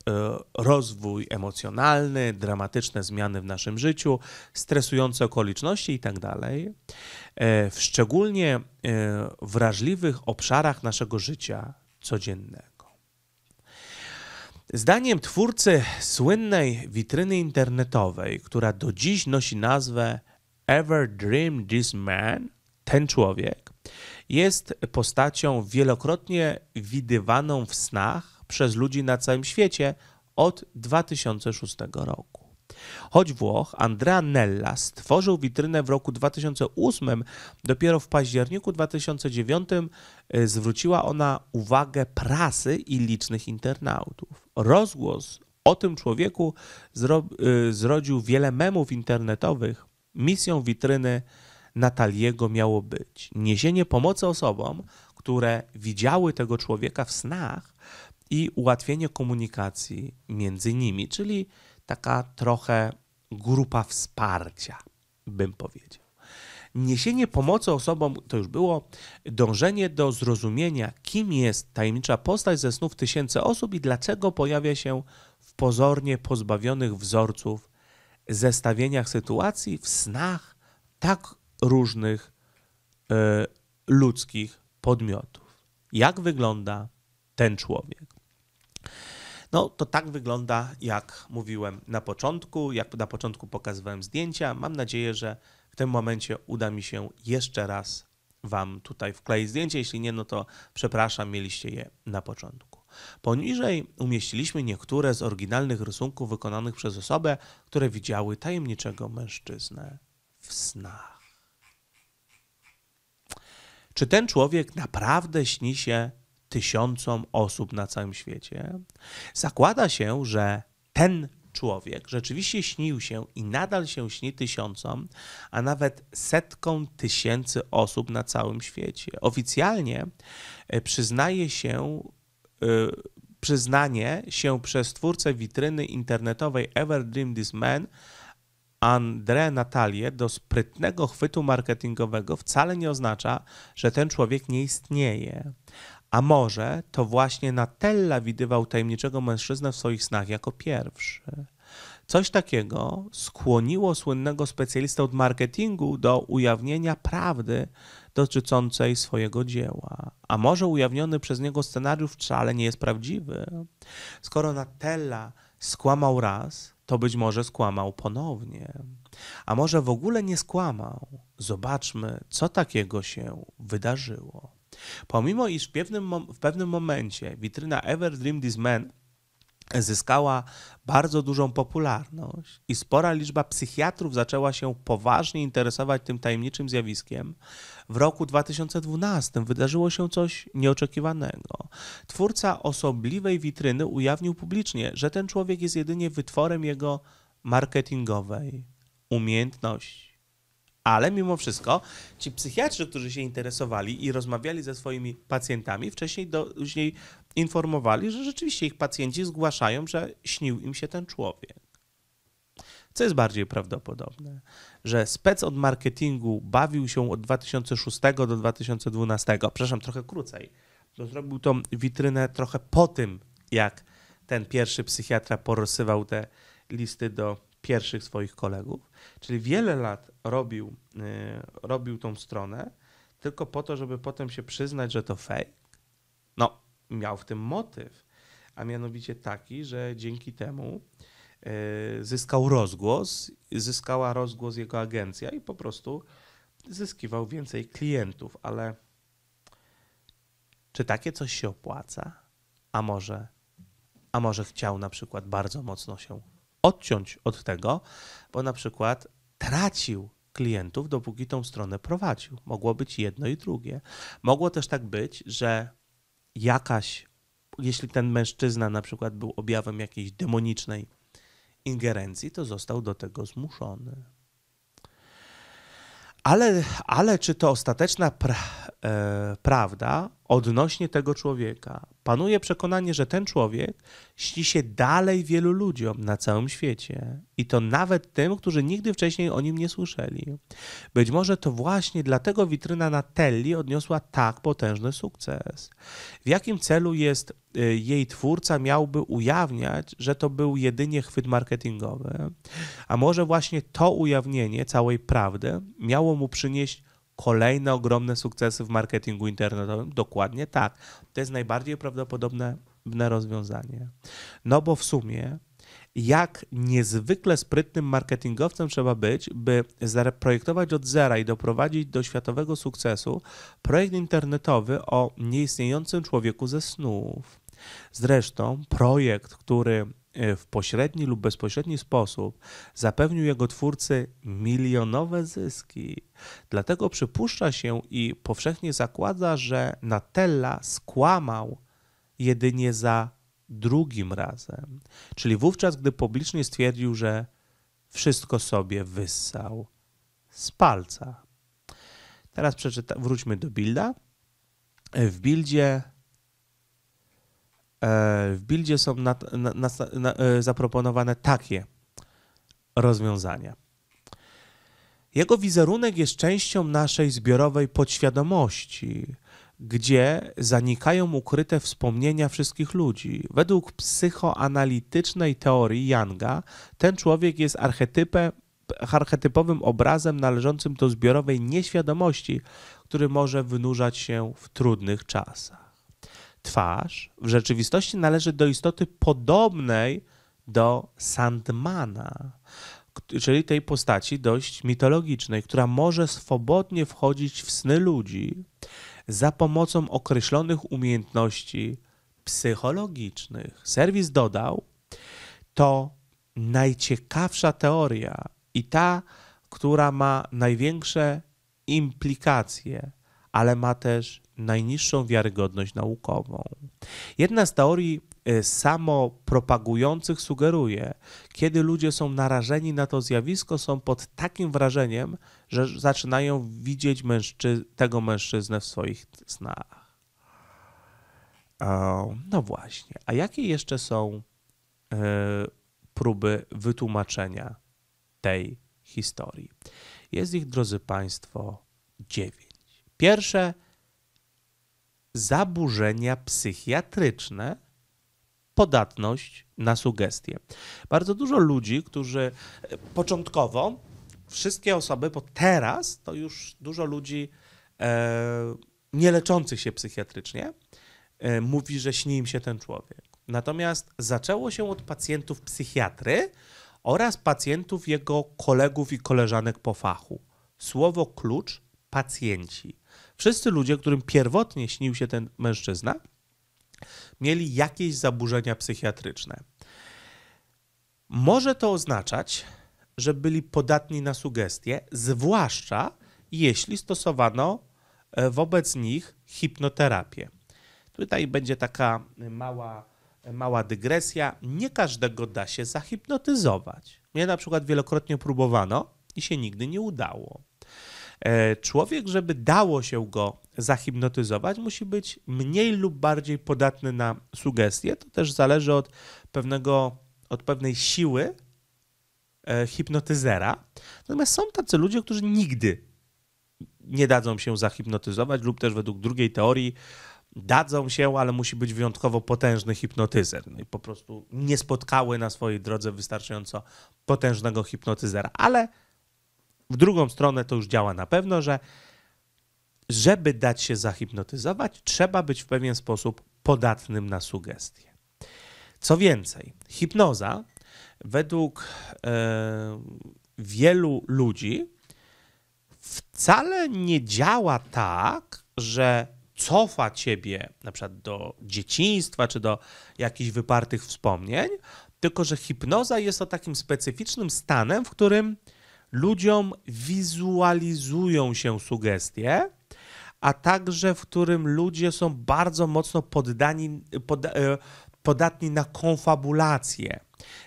rozwój emocjonalny, dramatyczne zmiany w naszym życiu, stresujące okoliczności itd., tak e, w szczególnie wrażliwych obszarach naszego życia codziennego Zdaniem twórcy słynnej witryny internetowej, która do dziś nosi nazwę Ever Dream This Man, ten człowiek, jest postacią wielokrotnie widywaną w snach przez ludzi na całym świecie od 2006 roku. Choć Włoch Andrea Nella stworzył witrynę w roku 2008, dopiero w październiku 2009 y, zwróciła ona uwagę prasy i licznych internautów. Rozgłos o tym człowieku zro y, zrodził wiele memów internetowych. Misją witryny Nataliego miało być niesienie pomocy osobom, które widziały tego człowieka w snach i ułatwienie komunikacji między nimi, czyli taka trochę grupa wsparcia, bym powiedział. Niesienie pomocy osobom, to już było, dążenie do zrozumienia, kim jest tajemnicza postać ze snów tysięcy osób i dlaczego pojawia się w pozornie pozbawionych wzorców, zestawieniach sytuacji, w snach tak różnych y, ludzkich podmiotów. Jak wygląda ten człowiek? No to tak wygląda, jak mówiłem na początku, jak na początku pokazywałem zdjęcia. Mam nadzieję, że w tym momencie uda mi się jeszcze raz Wam tutaj wkleić zdjęcie. Jeśli nie, no to przepraszam, mieliście je na początku. Poniżej umieściliśmy niektóre z oryginalnych rysunków wykonanych przez osoby, które widziały tajemniczego mężczyznę w snach. Czy ten człowiek naprawdę śni się tysiącom osób na całym świecie, zakłada się, że ten człowiek rzeczywiście śnił się i nadal się śni tysiącom, a nawet setkom tysięcy osób na całym świecie. Oficjalnie e, przyznaje się, e, przyznanie się przez twórcę witryny internetowej Ever Dream This Man André Natalie do sprytnego chwytu marketingowego wcale nie oznacza, że ten człowiek nie istnieje. A może to właśnie Natella widywał tajemniczego mężczyznę w swoich snach jako pierwszy. Coś takiego skłoniło słynnego specjalistę od marketingu do ujawnienia prawdy dotyczącej swojego dzieła. A może ujawniony przez niego scenariusz wcale nie jest prawdziwy? Skoro Natella skłamał raz, to być może skłamał ponownie. A może w ogóle nie skłamał? Zobaczmy, co takiego się wydarzyło. Pomimo iż w pewnym, w pewnym momencie witryna Ever Dream This Man zyskała bardzo dużą popularność i spora liczba psychiatrów zaczęła się poważnie interesować tym tajemniczym zjawiskiem, w roku 2012 wydarzyło się coś nieoczekiwanego. Twórca osobliwej witryny ujawnił publicznie, że ten człowiek jest jedynie wytworem jego marketingowej umiejętności. Ale mimo wszystko ci psychiatrzy, którzy się interesowali i rozmawiali ze swoimi pacjentami, wcześniej do, później informowali, że rzeczywiście ich pacjenci zgłaszają, że śnił im się ten człowiek. Co jest bardziej prawdopodobne? Że spec od marketingu bawił się od 2006 do 2012, przepraszam, trochę krócej, bo zrobił tą witrynę trochę po tym, jak ten pierwszy psychiatra porosywał te listy do pierwszych swoich kolegów Czyli wiele lat robił, y, robił tą stronę tylko po to, żeby potem się przyznać, że to fake. No, miał w tym motyw, a mianowicie taki, że dzięki temu y, zyskał rozgłos, zyskała rozgłos jego agencja i po prostu zyskiwał więcej klientów, ale czy takie coś się opłaca? A może, a może chciał na przykład bardzo mocno się odciąć od tego, bo na przykład tracił klientów, dopóki tą stronę prowadził. Mogło być jedno i drugie. Mogło też tak być, że jakaś, jeśli ten mężczyzna na przykład był objawem jakiejś demonicznej ingerencji, to został do tego zmuszony. Ale, ale czy to ostateczna pra, e, prawda? odnośnie tego człowieka. Panuje przekonanie, że ten człowiek śni się dalej wielu ludziom na całym świecie i to nawet tym, którzy nigdy wcześniej o nim nie słyszeli. Być może to właśnie dlatego witryna na Telli odniosła tak potężny sukces. W jakim celu jest y, jej twórca miałby ujawniać, że to był jedynie chwyt marketingowy? A może właśnie to ujawnienie całej prawdy miało mu przynieść kolejne ogromne sukcesy w marketingu internetowym? Dokładnie tak. To jest najbardziej prawdopodobne rozwiązanie. No bo w sumie jak niezwykle sprytnym marketingowcem trzeba być, by zaprojektować od zera i doprowadzić do światowego sukcesu projekt internetowy o nieistniejącym człowieku ze snów. Zresztą projekt, który E, w pośredni lub bezpośredni sposób zapewnił jego twórcy milionowe zyski. Dlatego przypuszcza się i powszechnie zakłada, że Natella skłamał jedynie za drugim razem, czyli wówczas, gdy publicznie stwierdził, że wszystko sobie wyssał z palca. Teraz wróćmy do Bilda. E, w Bildzie E, w bildzie są na, na, na, e, zaproponowane takie rozwiązania. Jego wizerunek jest częścią naszej zbiorowej podświadomości, gdzie zanikają ukryte wspomnienia wszystkich ludzi. Według psychoanalitycznej teorii Yanga, ten człowiek jest archetypem, archetypowym obrazem należącym do zbiorowej nieświadomości, który może wynurzać się w trudnych czasach twarz w rzeczywistości należy do istoty podobnej do Sandmana, czyli tej postaci dość mitologicznej, która może swobodnie wchodzić w sny ludzi za pomocą określonych umiejętności psychologicznych. Serwis dodał, to najciekawsza teoria i ta, która ma największe implikacje, ale ma też najniższą wiarygodność naukową. Jedna z teorii y, samopropagujących sugeruje, kiedy ludzie są narażeni na to zjawisko, są pod takim wrażeniem, że zaczynają widzieć mężczy- tego mężczyznę w swoich snach. No właśnie. A jakie jeszcze są y, próby wytłumaczenia tej historii? Jest ich, drodzy Państwo, dziewięć. Pierwsze zaburzenia psychiatryczne, podatność na sugestie. Bardzo dużo ludzi, którzy e, początkowo, wszystkie osoby, bo teraz to już dużo ludzi e, nie leczących się psychiatrycznie e, mówi, że śni im się ten człowiek. Natomiast zaczęło się od pacjentów psychiatry oraz pacjentów jego kolegów i koleżanek po fachu. Słowo klucz pacjenci. Wszyscy ludzie, którym pierwotnie śnił się ten mężczyzna, mieli jakieś zaburzenia psychiatryczne. Może to oznaczać, że byli podatni na sugestie, zwłaszcza jeśli stosowano e, wobec nich hipnoterapię. Tutaj będzie taka mała, mała dygresja. Nie każdego da się zahipnotyzować. Mnie na przykład wielokrotnie próbowano i się nigdy nie udało. E, człowiek, żeby dało się go zahipnotyzować, musi być mniej lub bardziej podatny na sugestie. To też zależy od pewnego, od pewnej siły e, hipnotyzera. Natomiast są tacy ludzie, którzy nigdy nie dadzą się zahipnotyzować, lub też według drugiej teorii dadzą się, ale musi być wyjątkowo potężny hipnotyzer. No i po prostu nie spotkały na swojej drodze wystarczająco potężnego hipnotyzera. Ale w drugą stronę to już działa na pewno, że żeby dać się zahipnotyzować, trzeba być w pewien sposób podatnym na sugestie. Co więcej, hipnoza według e, wielu ludzi wcale nie działa tak, że cofa ciebie na przykład do dzieciństwa czy do jakichś wypartych wspomnień, tylko że hipnoza jest o takim specyficznym stanem, w którym ludziom wizualizują się sugestie, a także w którym ludzie są bardzo mocno poddani, pod, e, podatni na konfabulacje.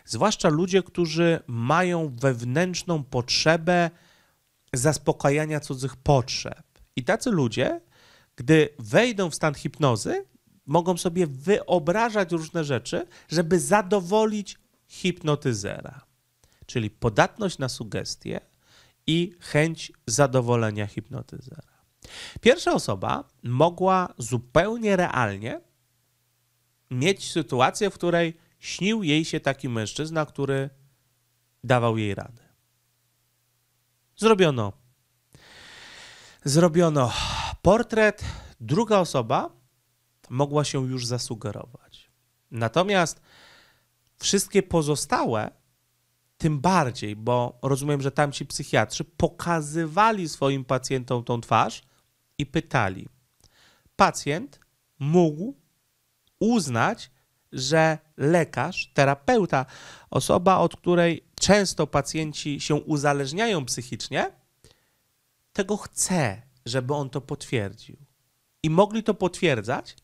Zwłaszcza ludzie, którzy mają wewnętrzną potrzebę zaspokajania cudzych potrzeb. I tacy ludzie, gdy wejdą w stan hipnozy, mogą sobie wyobrażać różne rzeczy, żeby zadowolić hipnotyzera czyli podatność na sugestie i chęć zadowolenia hipnotyzera. Pierwsza osoba mogła zupełnie realnie mieć sytuację, w której śnił jej się taki mężczyzna, który dawał jej radę. Zrobiono. Zrobiono portret. Druga osoba mogła się już zasugerować. Natomiast wszystkie pozostałe tym bardziej, bo rozumiem, że tamci psychiatrzy pokazywali swoim pacjentom tą twarz i pytali. Pacjent mógł uznać, że lekarz, terapeuta, osoba, od której często pacjenci się uzależniają psychicznie, tego chce, żeby on to potwierdził. I mogli to potwierdzać,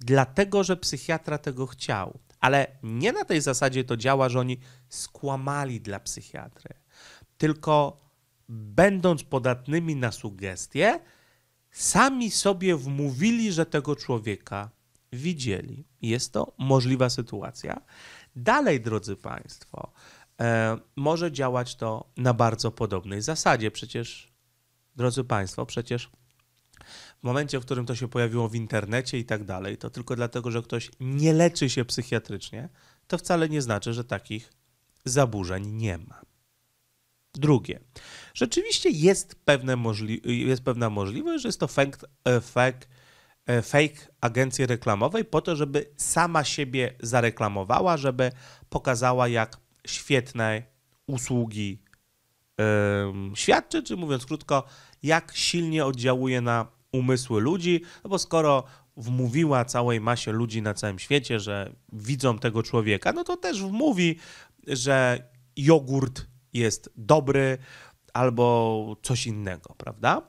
dlatego że psychiatra tego chciał. Ale nie na tej zasadzie to działa, że oni skłamali dla psychiatry, tylko będąc podatnymi na sugestie, sami sobie wmówili, że tego człowieka widzieli. Jest to możliwa sytuacja. Dalej, drodzy Państwo, e, może działać to na bardzo podobnej zasadzie. Przecież, drodzy Państwo, przecież w momencie, w którym to się pojawiło w internecie i tak dalej, to tylko dlatego, że ktoś nie leczy się psychiatrycznie, to wcale nie znaczy, że takich zaburzeń nie ma. Drugie, rzeczywiście jest, pewne możli- jest pewna możliwość, że jest to e, e, fake, fake, fake agencji reklamowej po to, żeby sama siebie zareklamowała, żeby pokazała, jak świetne usługi świadczy, czy mówiąc krótko, jak silnie oddziałuje na umysły ludzi, no bo skoro wmówiła całej masie ludzi na całym świecie, że widzą tego człowieka, no to też wmówi, że jogurt jest dobry albo coś innego, prawda?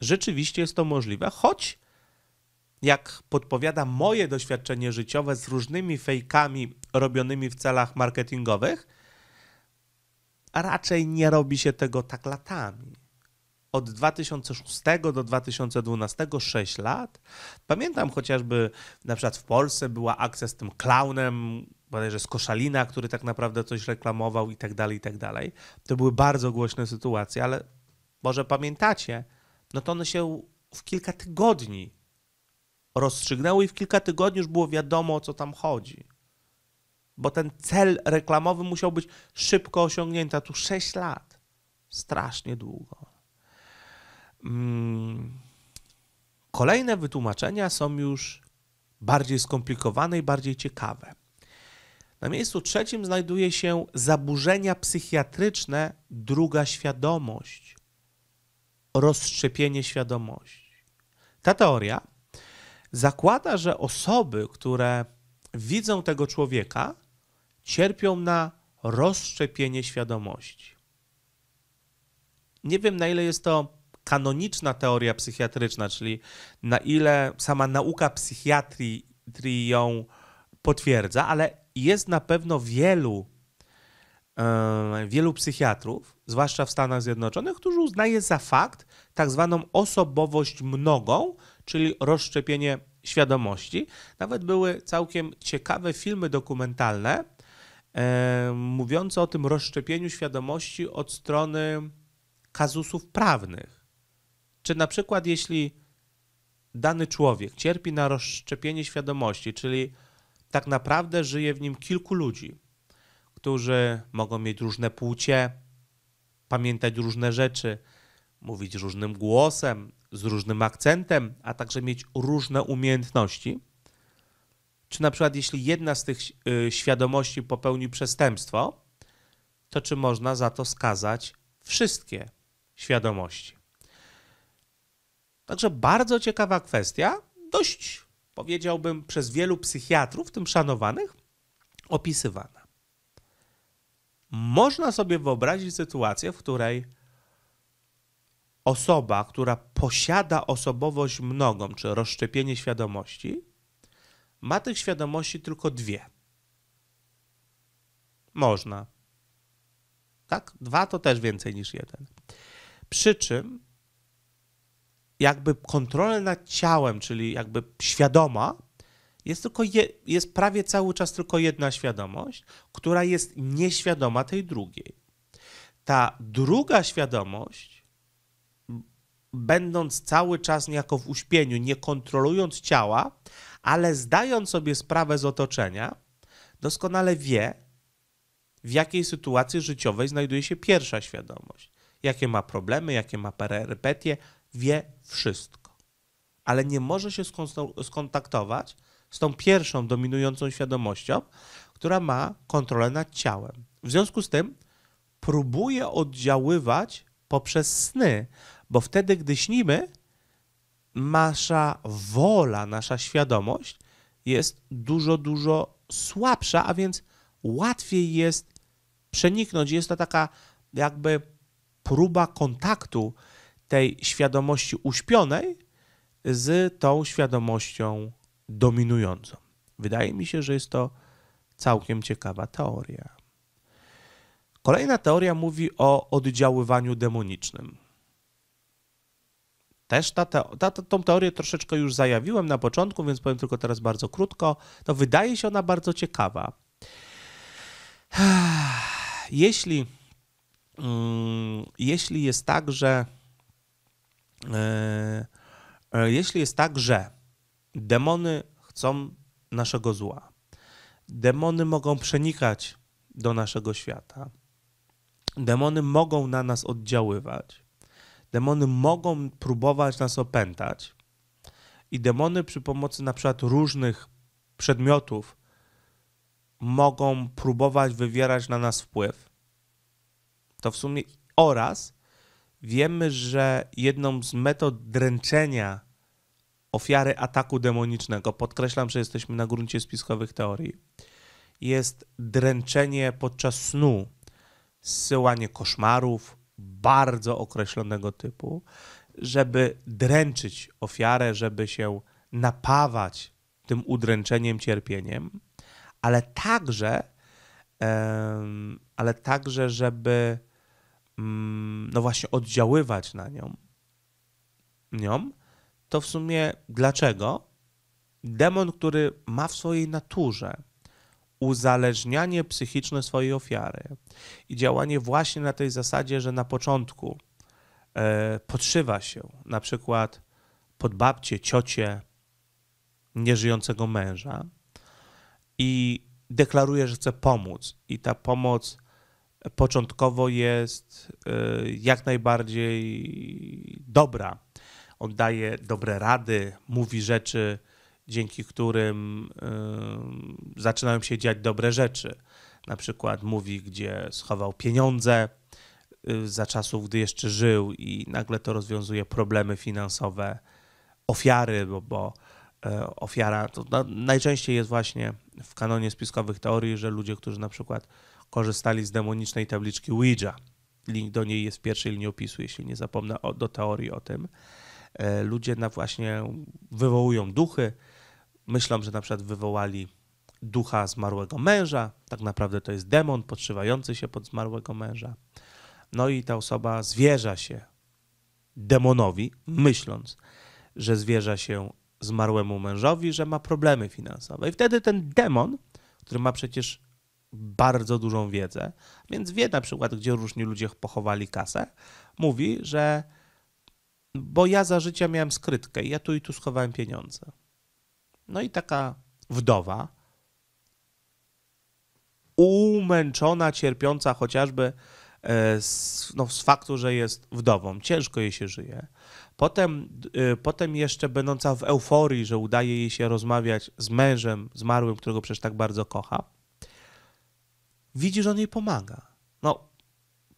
Rzeczywiście jest to możliwe, choć jak podpowiada moje doświadczenie życiowe z różnymi fejkami robionymi w celach marketingowych, raczej nie robi się tego tak latami od 2006 do 2012 6 lat. Pamiętam chociażby na przykład w Polsce była akcja z tym klaunem, bodajże z Koszalina, który tak naprawdę coś reklamował i tak dalej, i tak dalej. To były bardzo głośne sytuacje, ale może pamiętacie, no to one się w kilka tygodni rozstrzygnęły i w kilka tygodni już było wiadomo, o co tam chodzi. Bo ten cel reklamowy musiał być szybko osiągnięty, a tu 6 lat. Strasznie długo. Mm, kolejne wytłumaczenia są już bardziej skomplikowane i bardziej ciekawe. Na miejscu trzecim znajduje się zaburzenia psychiatryczne, druga świadomość, rozszczepienie świadomości. Ta teoria zakłada, że osoby, które widzą tego człowieka, cierpią na rozszczepienie świadomości. Nie wiem, na ile jest to kanoniczna teoria psychiatryczna, czyli na ile sama nauka psychiatrii ją potwierdza, ale jest na pewno wielu, e, wielu psychiatrów, zwłaszcza w Stanach Zjednoczonych, którzy uznaje za fakt tak zwaną osobowość mnogą, czyli rozszczepienie świadomości. Nawet były całkiem ciekawe filmy dokumentalne e, mówiące o tym rozszczepieniu świadomości od strony kazusów prawnych czy na przykład jeśli dany człowiek cierpi na rozszczepienie świadomości, czyli tak naprawdę żyje w nim kilku ludzi, którzy mogą mieć różne płcie, pamiętać różne rzeczy, mówić różnym głosem, z różnym akcentem, a także mieć różne umiejętności. Czy na przykład, jeśli jedna z tych y, świadomości popełni przestępstwo, to czy można za to skazać wszystkie świadomości? Także bardzo ciekawa kwestia, dość powiedziałbym przez wielu psychiatrów, w tym szanowanych, opisywana. Można sobie wyobrazić sytuację, w której osoba, która posiada osobowość mnogą, czy rozszczepienie świadomości, ma tych świadomości tylko dwie. Można. Tak? Dwa to też więcej niż jeden. Przy czym jakby kontrolę nad ciałem, czyli jakby świadoma, jest, tylko je, jest prawie cały czas tylko jedna świadomość, która jest nieświadoma tej drugiej. Ta druga świadomość, będąc cały czas niejako w uśpieniu, nie kontrolując ciała, ale zdając sobie sprawę z otoczenia, doskonale wie, w jakiej sytuacji życiowej znajduje się pierwsza świadomość. Jakie ma problemy, jakie ma perypetie, wie wszystko, ale nie może się skontaktować z tą pierwszą dominującą świadomością, która ma kontrolę nad ciałem. W związku z tym próbuje oddziaływać poprzez sny, bo wtedy, gdy śnimy, nasza wola, nasza świadomość jest dużo, dużo słabsza, a więc łatwiej jest przeniknąć. Jest to taka jakby próba kontaktu tej świadomości uśpionej z tą świadomością dominującą. Wydaje mi się, że jest to całkiem ciekawa teoria. Kolejna teoria mówi o oddziaływaniu demonicznym. Też ta, ta, tą teorię troszeczkę już zajawiłem na początku, więc powiem tylko teraz bardzo krótko. To wydaje się ona bardzo ciekawa. <sighs> Jeśli, mm, jeśli jest tak, że E, e, jeśli jest tak, że demony chcą naszego zła, demony mogą przenikać do naszego świata, demony mogą na nas oddziaływać, demony mogą próbować nas opętać i demony przy pomocy na przykład różnych przedmiotów mogą próbować wywierać na nas wpływ, to w sumie oraz wiemy, że jedną z metod dręczenia ofiary ataku demonicznego, podkreślam, że jesteśmy na gruncie spiskowych teorii, jest dręczenie podczas snu, zsyłanie koszmarów bardzo określonego typu, żeby dręczyć ofiarę, żeby się napawać tym udręczeniem, cierpieniem, ale także, ale także, żeby Mm, no właśnie oddziaływać na nią, nią, to w sumie dlaczego demon, który ma w swojej naturze uzależnianie psychiczne swojej ofiary i działanie właśnie na tej zasadzie, że na początku e, podszywa się na przykład pod babcie, ciocie nieżyjącego męża i deklaruje, że chce pomóc i ta pomoc początkowo jest y, jak najbardziej dobra. On daje dobre rady, mówi rzeczy, dzięki którym y, zaczynają się dziać dobre rzeczy. Na przykład mówi, gdzie schował pieniądze y, za czasów, gdy jeszcze żył, i nagle to rozwiązuje problemy finansowe ofiary, bo, bo ofiara to najczęściej jest właśnie w kanonie spiskowych teorii, że ludzie, którzy na przykład korzystali z demonicznej tabliczki Ouija. Link do niej jest w pierwszej linii opisu, jeśli nie zapomnę o, do teorii o tym. E, ludzie na właśnie wywołują duchy, myślą, że na przykład wywołali ducha zmarłego męża, tak naprawdę to jest demon podszywający się pod zmarłego męża. No i ta osoba zwierza się demonowi, myśląc, że zwierza się zmarłemu mężowi, że ma problemy finansowe. I wtedy ten demon, który ma przecież bardzo dużą wiedzę, więc wie na przykład, gdzie różni ludzie pochowali kasę, mówi, że bo ja za życia miałem skrytkę, ja tu i tu schowałem pieniądze. No i taka wdowa, umęczona, cierpiąca chociażby e, z, no, z faktu, że jest wdową, ciężko jej się żyje. Potem, e, potem jeszcze będąca w euforii, że udaje jej się rozmawiać z mężem zmarłym, którego przecież tak bardzo kocha widzi, że on jej pomaga. No,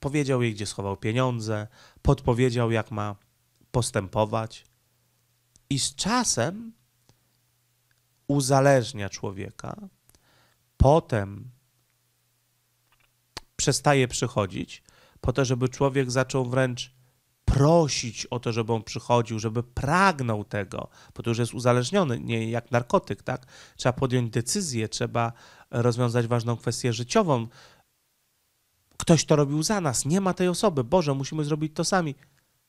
powiedział jej, gdzie schował pieniądze, podpowiedział, jak ma postępować. I z czasem uzależnia człowieka, potem przestaje przychodzić, po to, żeby człowiek zaczął wręcz prosić o to, żeby on przychodził, żeby pragnął tego, bo to już jest uzależniony, nie jak narkotyk, tak? Trzeba podjąć decyzję, trzeba rozwiązać ważną kwestię życiową. Ktoś to robił za nas, nie ma tej osoby. Boże, musimy zrobić to sami.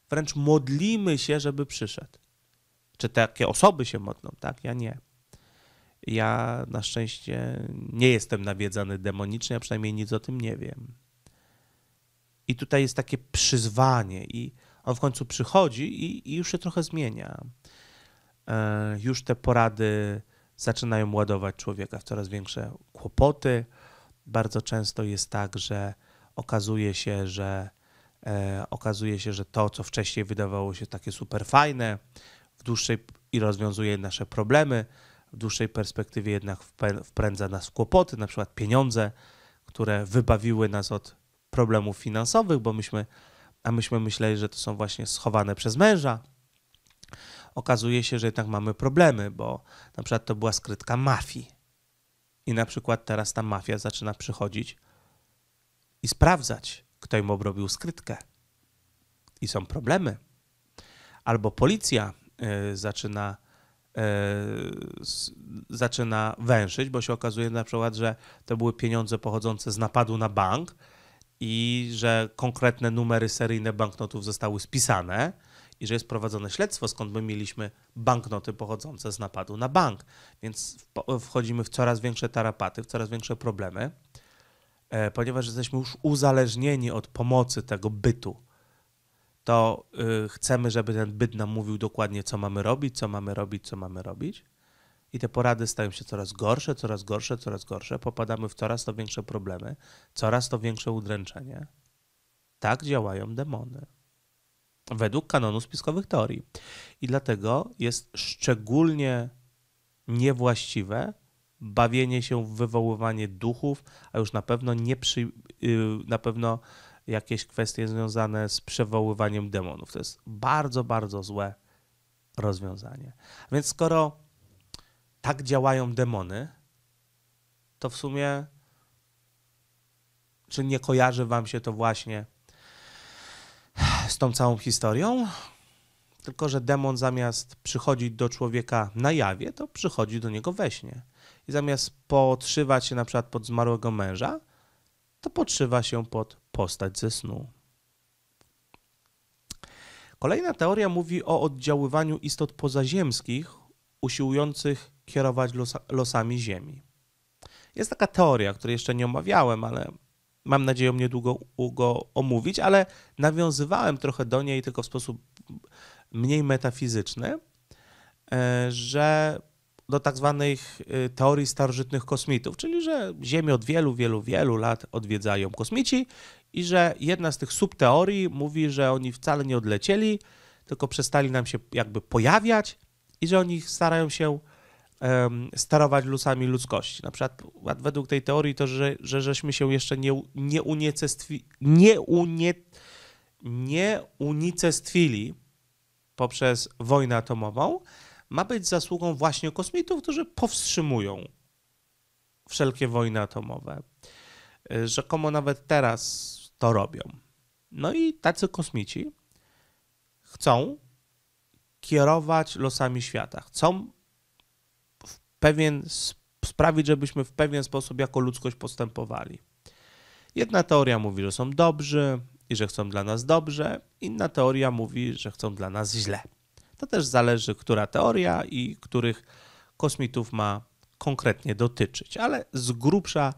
Wręcz modlimy się, żeby przyszedł. Czy takie osoby się modlą, tak? Ja nie. Ja na szczęście nie jestem nawiedzany demonicznie, a przynajmniej nic o tym nie wiem. I tutaj jest takie przyzwanie, i on w końcu przychodzi i, i już się trochę zmienia. E, już te porady zaczynają ładować człowieka w coraz większe kłopoty. Bardzo często jest tak, że okazuje się, że e, okazuje się, że to, co wcześniej wydawało się takie super fajne, w dłuższej i rozwiązuje nasze problemy, w dłuższej perspektywie jednak wprędza nas w kłopoty, na przykład pieniądze, które wybawiły nas od problemów finansowych, bo myśmy, a myśmy myśleli, że to są właśnie schowane przez męża, okazuje się, że jednak mamy problemy, bo na przykład to była skrytka mafii. I na przykład teraz ta mafia zaczyna przychodzić i sprawdzać, kto im obrobił skrytkę. I są problemy. Albo policja y, zaczyna y, zaczyna węszyć, bo się okazuje na przykład, że to były pieniądze pochodzące z napadu na bank i że konkretne numery seryjne banknotów zostały spisane i że jest prowadzone śledztwo, skąd my mieliśmy banknoty pochodzące z napadu na bank. Więc wchodzimy w coraz większe tarapaty, w coraz większe problemy, e, ponieważ jesteśmy już uzależnieni od pomocy tego bytu. To y, chcemy, żeby ten byt nam mówił dokładnie, co mamy robić, co mamy robić, co mamy robić. I te porady stają się coraz gorsze, coraz gorsze, coraz gorsze. Popadamy w coraz to większe problemy, coraz to większe udręczenie. Tak działają demony według kanonu spiskowych teorii. I dlatego jest szczególnie niewłaściwe bawienie się w wywoływanie duchów, a już na pewno nie przy, y, na pewno jakieś kwestie związane z przewoływaniem demonów. To jest bardzo, bardzo złe rozwiązanie. więc skoro tak działają demony, to w sumie czy nie kojarzy wam się to właśnie z tą całą historią, tylko że demon zamiast przychodzić do człowieka na jawie, to przychodzi do niego we śnie. I zamiast podszywać się na przykład pod zmarłego męża, to podszywa się pod postać ze snu. Kolejna teoria mówi o oddziaływaniu istot pozaziemskich usiłujących kierować losami Ziemi. Jest taka teoria, której jeszcze nie omawiałem, ale mam nadzieję niedługo go omówić, ale nawiązywałem trochę do niej tylko w sposób mniej metafizyczny, e, że do tak zwanych e, teorii starożytnych kosmitów, czyli że Ziemię od wielu, wielu, wielu lat odwiedzają kosmici i że jedna z tych subteorii mówi, że oni wcale nie odlecieli, tylko przestali nam się jakby pojawiać i że oni starają się um, sterować losami ludzkości. Na przykład według tej teorii to, że, że żeśmy się jeszcze nie, nie, uniecestwi, nie, unie, nie unicestwili poprzez wojnę atomową, ma być zasługą właśnie kosmitów, którzy powstrzymują wszelkie wojny atomowe. E, rzekomo nawet teraz to robią. No i tacy kosmici chcą kierować losami świata. Chcą pewien, sprawić, żebyśmy w pewien sposób jako ludzkość postępowali. Jedna teoria mówi, że są dobrzy i że chcą dla nas dobrze, inna teoria mówi, że chcą dla nas źle. To też zależy, która teoria i których kosmitów ma konkretnie dotyczyć, ale z grubsza,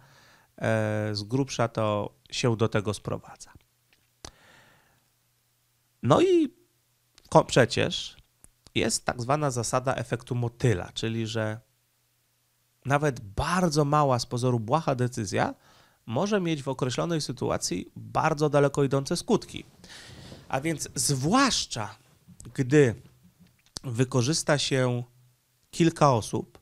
e, z grubsza to się do tego sprowadza. No i przecież jest tak zwana zasada efektu motyla, czyli że nawet bardzo mała z pozoru błaha decyzja może mieć w określonej sytuacji bardzo daleko idące skutki. A więc zwłaszcza gdy wykorzysta się kilka osób,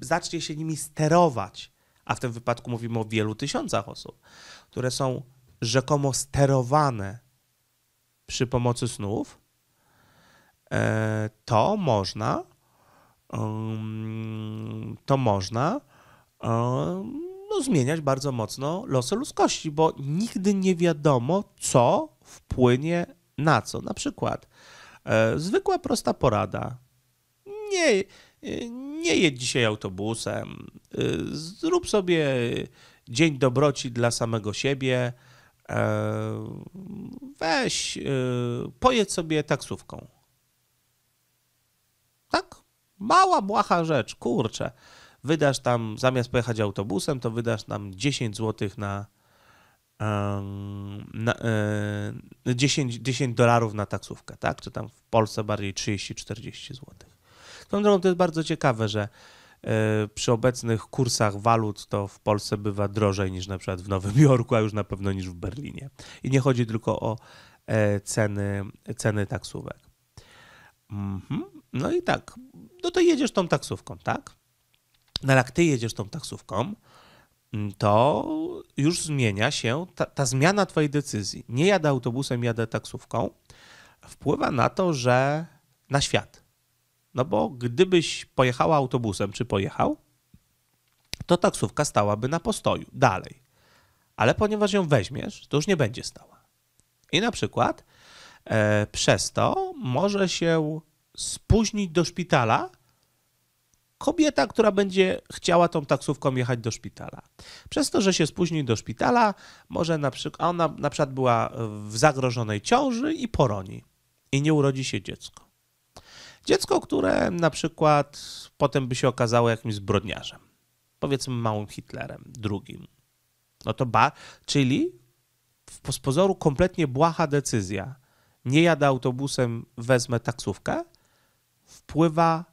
zacznie się nimi sterować, a w tym wypadku mówimy o wielu tysiącach osób, które są rzekomo sterowane przy pomocy snów, e, to można to można no, zmieniać bardzo mocno losy ludzkości, bo nigdy nie wiadomo, co wpłynie na co. Na przykład e, zwykła, prosta porada. Nie, e, nie jedź dzisiaj autobusem, e, zrób sobie dzień dobroci dla samego siebie, weź, pojedź sobie taksówką. Tak? Mała, błaha rzecz, kurczę. Wydasz tam, zamiast pojechać autobusem, to wydasz nam 10 zł na, na, 10, e, 10 dolarów na taksówkę, tak? Czy tam w Polsce bardziej 30-40 zł. Tą drogą to jest bardzo ciekawe, że e, przy obecnych kursach walut to w Polsce bywa drożej niż na przykład w Nowym <laughs> Jorku, a już na pewno niż w Berlinie. I nie chodzi tylko o e, ceny, ceny taksówek. Mhm. No i tak, no to jedziesz tą taksówką, tak? No jak ty jedziesz tą taksówką, mm, to już zmienia się ta, ta zmiana twojej decyzji. Nie jadę autobusem, jadę taksówką. Wpływa na to, że na świat. No bo gdybyś pojechała autobusem, czy pojechał, to taksówka stałaby na postoju dalej. Ale ponieważ ją weźmiesz, to już nie będzie stała. I na przykład e, przez to może się spóźnić do szpitala kobieta, która będzie chciała tą taksówką jechać do szpitala. Przez to, że się spóźni do szpitala, może na przykład, a ona na przykład była w zagrożonej ciąży i poroni i nie urodzi się dziecko. Dziecko, które na przykład potem by się okazało jakimś zbrodniarzem. Powiedzmy małym Hitlerem, drugim. No to ba, czyli z pozoru kompletnie błaha decyzja. Nie jadę autobusem, wezmę taksówkę, wpływa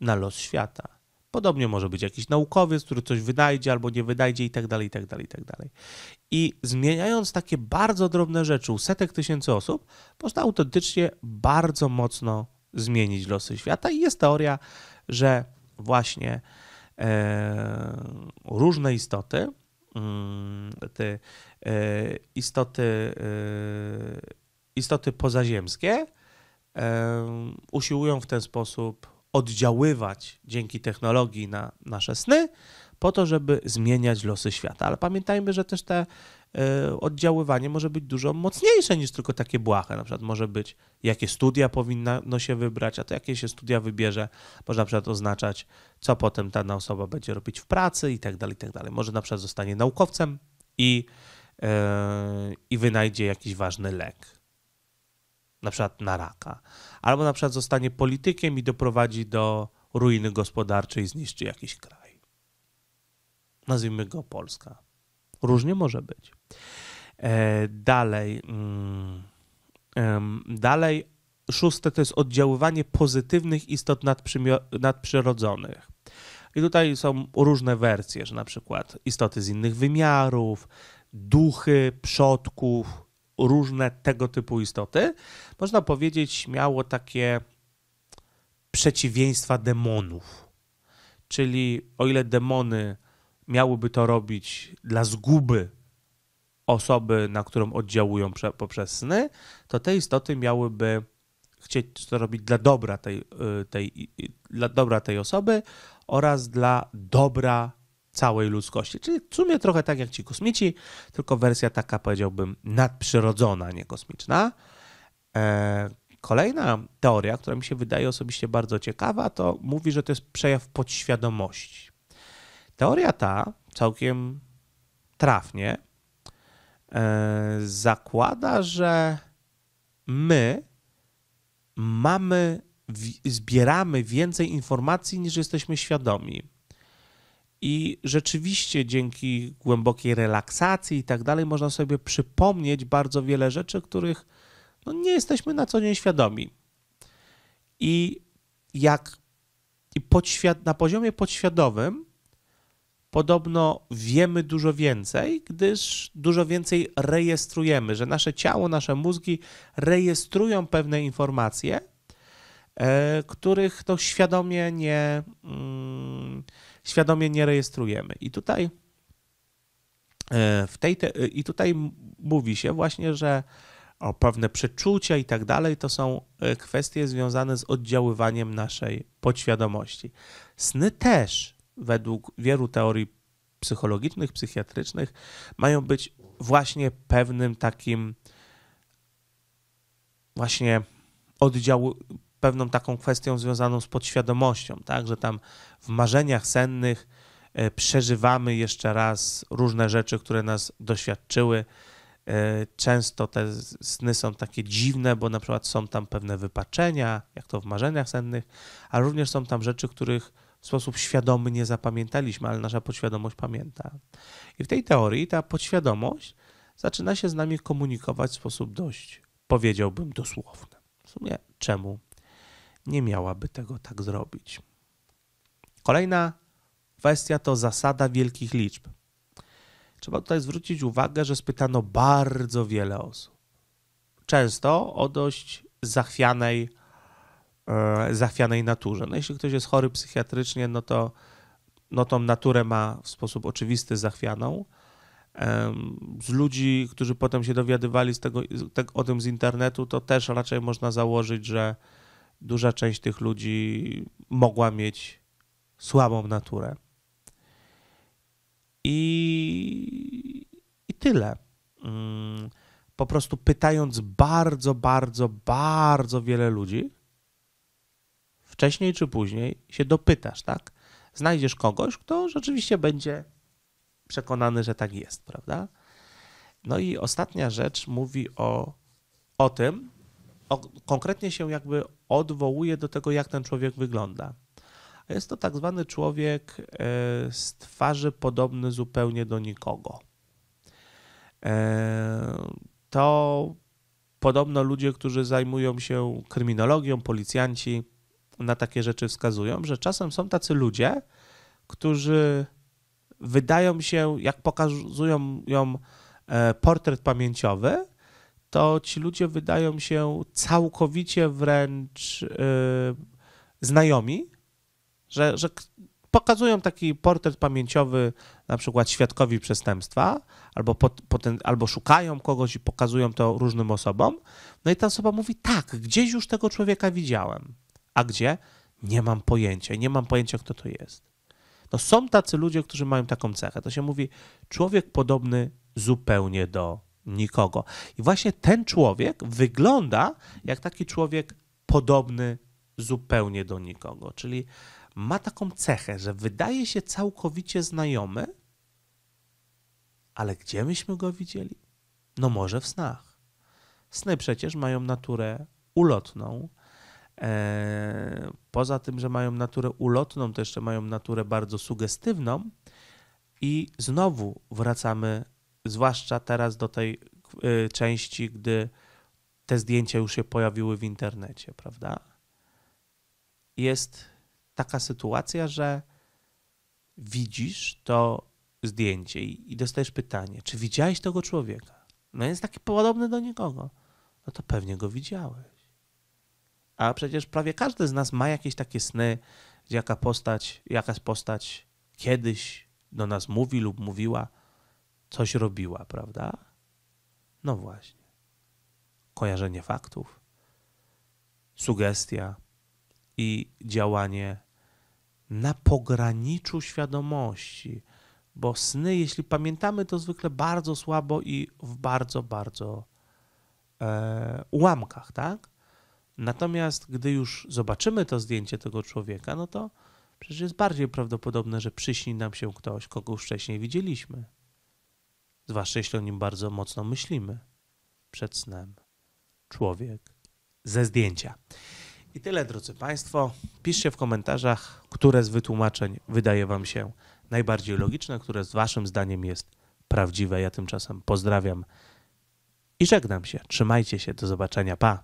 na los świata. Podobnie może być jakiś naukowiec, który coś wydajdzie albo nie wydajdzie, i tak dalej, i tak dalej, i tak dalej. I zmieniając takie bardzo drobne rzeczy u setek tysięcy osób, można autentycznie bardzo mocno zmienić losy świata i jest teoria, że właśnie e, różne istoty, mm, te e, istoty, e, istoty pozaziemskie, usiłują w ten sposób oddziaływać dzięki technologii na nasze sny, po to, żeby zmieniać losy świata. Ale pamiętajmy, że też te e, oddziaływanie może być dużo mocniejsze niż tylko takie błahe. Na przykład może być, jakie studia powinno się wybrać, a to jakie się studia wybierze, może na przykład oznaczać, co potem dana osoba będzie robić w pracy i tak dalej, i tak dalej. Może na przykład zostanie naukowcem i, yy, i wynajdzie jakiś ważny lek na przykład na raka, albo na przykład zostanie politykiem i doprowadzi do ruiny gospodarczej i zniszczy jakiś kraj. Nazwijmy go Polska. Różnie może być. E, dalej. Mm, dalej. Szóste to jest oddziaływanie pozytywnych istot nadprzyrodzonych. I tutaj są różne wersje, że na przykład istoty z innych wymiarów, duchy, przodków, różne tego typu istoty. Można powiedzieć, miało takie przeciwieństwa demonów. Czyli o ile demony miałyby to robić dla zguby osoby, na którą oddziałują poprzez sny, to te istoty miałyby chcieć to robić dla dobra tej, y, tej, y, dla dobra tej osoby oraz dla dobra całej ludzkości. Czyli w sumie trochę tak jak ci kosmici, tylko wersja taka powiedziałbym nadprzyrodzona, nie kosmiczna. E, kolejna teoria, która mi się wydaje osobiście bardzo ciekawa, to mówi, że to jest przejaw podświadomości. Teoria ta całkiem trafnie e, zakłada, że my mamy, zbieramy więcej informacji niż jesteśmy świadomi. I rzeczywiście dzięki głębokiej relaksacji i tak dalej można sobie przypomnieć bardzo wiele rzeczy, których no, nie jesteśmy na co dzień świadomi. I jak i podświad- na poziomie podświadomym podobno wiemy dużo więcej, gdyż dużo więcej rejestrujemy, że nasze ciało, nasze mózgi rejestrują pewne informacje, e, których to no, świadomie nie. Mm, świadomie nie rejestrujemy. I tutaj e, w tej te, e, i tutaj mówi się właśnie, że o pewne przeczucia i tak dalej to są e, kwestie związane z oddziaływaniem naszej podświadomości. Sny też według wielu teorii psychologicznych, psychiatrycznych mają być właśnie pewnym takim właśnie oddziału, pewną taką kwestią związaną z podświadomością, tak, że tam w marzeniach sennych e, przeżywamy jeszcze raz różne rzeczy, które nas doświadczyły. E, często te sny są takie dziwne, bo na przykład są tam pewne wypaczenia, jak to w marzeniach sennych, a również są tam rzeczy, których w sposób świadomy nie zapamiętaliśmy, ale nasza podświadomość pamięta. I w tej teorii ta podświadomość zaczyna się z nami komunikować w sposób dość, powiedziałbym, dosłowny. W sumie czemu nie miałaby tego tak zrobić. Kolejna kwestia to zasada wielkich liczb. Trzeba tutaj zwrócić uwagę, że spytano bardzo wiele osób. Często o dość zachwianej, e, zachwianej naturze. No jeśli ktoś jest chory psychiatrycznie, no to no tą naturę ma w sposób oczywisty zachwianą. Z ludzi, którzy potem się dowiadywali z tego, o tym z internetu, to też raczej można założyć, że duża część tych ludzi mogła mieć słabą naturę. I, i tyle. Mm, po prostu pytając bardzo, bardzo, bardzo wiele ludzi, wcześniej czy później się dopytasz, tak? Znajdziesz kogoś, kto rzeczywiście będzie przekonany, że tak jest, prawda? No i ostatnia rzecz mówi o, o tym, konkretnie się jakby odwołuje do tego, jak ten człowiek wygląda. jest to tak zwany człowiek e, z twarzy podobny zupełnie do nikogo. E, to podobno ludzie, którzy zajmują się kryminologią, policjanci na takie rzeczy wskazują, że czasem są tacy ludzie, którzy wydają się, jak pokazują ją e, portret pamięciowy, to ci ludzie wydają się całkowicie wręcz y, znajomi, że, że pokazują taki portret pamięciowy na przykład świadkowi przestępstwa, albo, pot, potem, albo szukają kogoś i pokazują to różnym osobom. No i ta osoba mówi: Tak, gdzieś już tego człowieka widziałem. A gdzie? Nie mam pojęcia, nie mam pojęcia, kto to jest. No są tacy ludzie, którzy mają taką cechę. To się mówi: człowiek podobny zupełnie do nikogo. I właśnie ten człowiek wygląda jak taki człowiek podobny zupełnie do nikogo, czyli ma taką cechę, że wydaje się całkowicie znajomy, ale gdzie myśmy go widzieli? No może w snach. Sny przecież mają naturę ulotną. E, poza tym, że mają naturę ulotną, to jeszcze mają naturę bardzo sugestywną. I znowu wracamy zwłaszcza teraz do tej y, części, gdy te zdjęcia już się pojawiły w internecie, prawda? Jest taka sytuacja, że widzisz to zdjęcie i dostajesz pytanie, czy widziałeś tego człowieka? No jest taki podobny do nikogo. No to pewnie go widziałeś. A przecież prawie każdy z nas ma jakieś takie sny, jaka postać, jakaś postać kiedyś do nas mówi lub mówiła coś robiła, prawda? No właśnie. Kojarzenie faktów, sugestia i działanie na pograniczu świadomości, bo sny, jeśli pamiętamy, to zwykle bardzo słabo i w bardzo, bardzo e, ułamkach, tak? Natomiast gdy już zobaczymy to zdjęcie tego człowieka, no to przecież jest bardziej prawdopodobne, że przyśni nam się ktoś, kogo już wcześniej widzieliśmy zwłaszcza jeśli o nim bardzo mocno myślimy przed snem. Człowiek ze zdjęcia. I tyle, drodzy Państwo. Piszcie w komentarzach, które z wytłumaczeń wydaje Wam się najbardziej logiczne, które z Waszym zdaniem jest prawdziwe. Ja tymczasem pozdrawiam i żegnam się. Trzymajcie się. Do zobaczenia. Pa!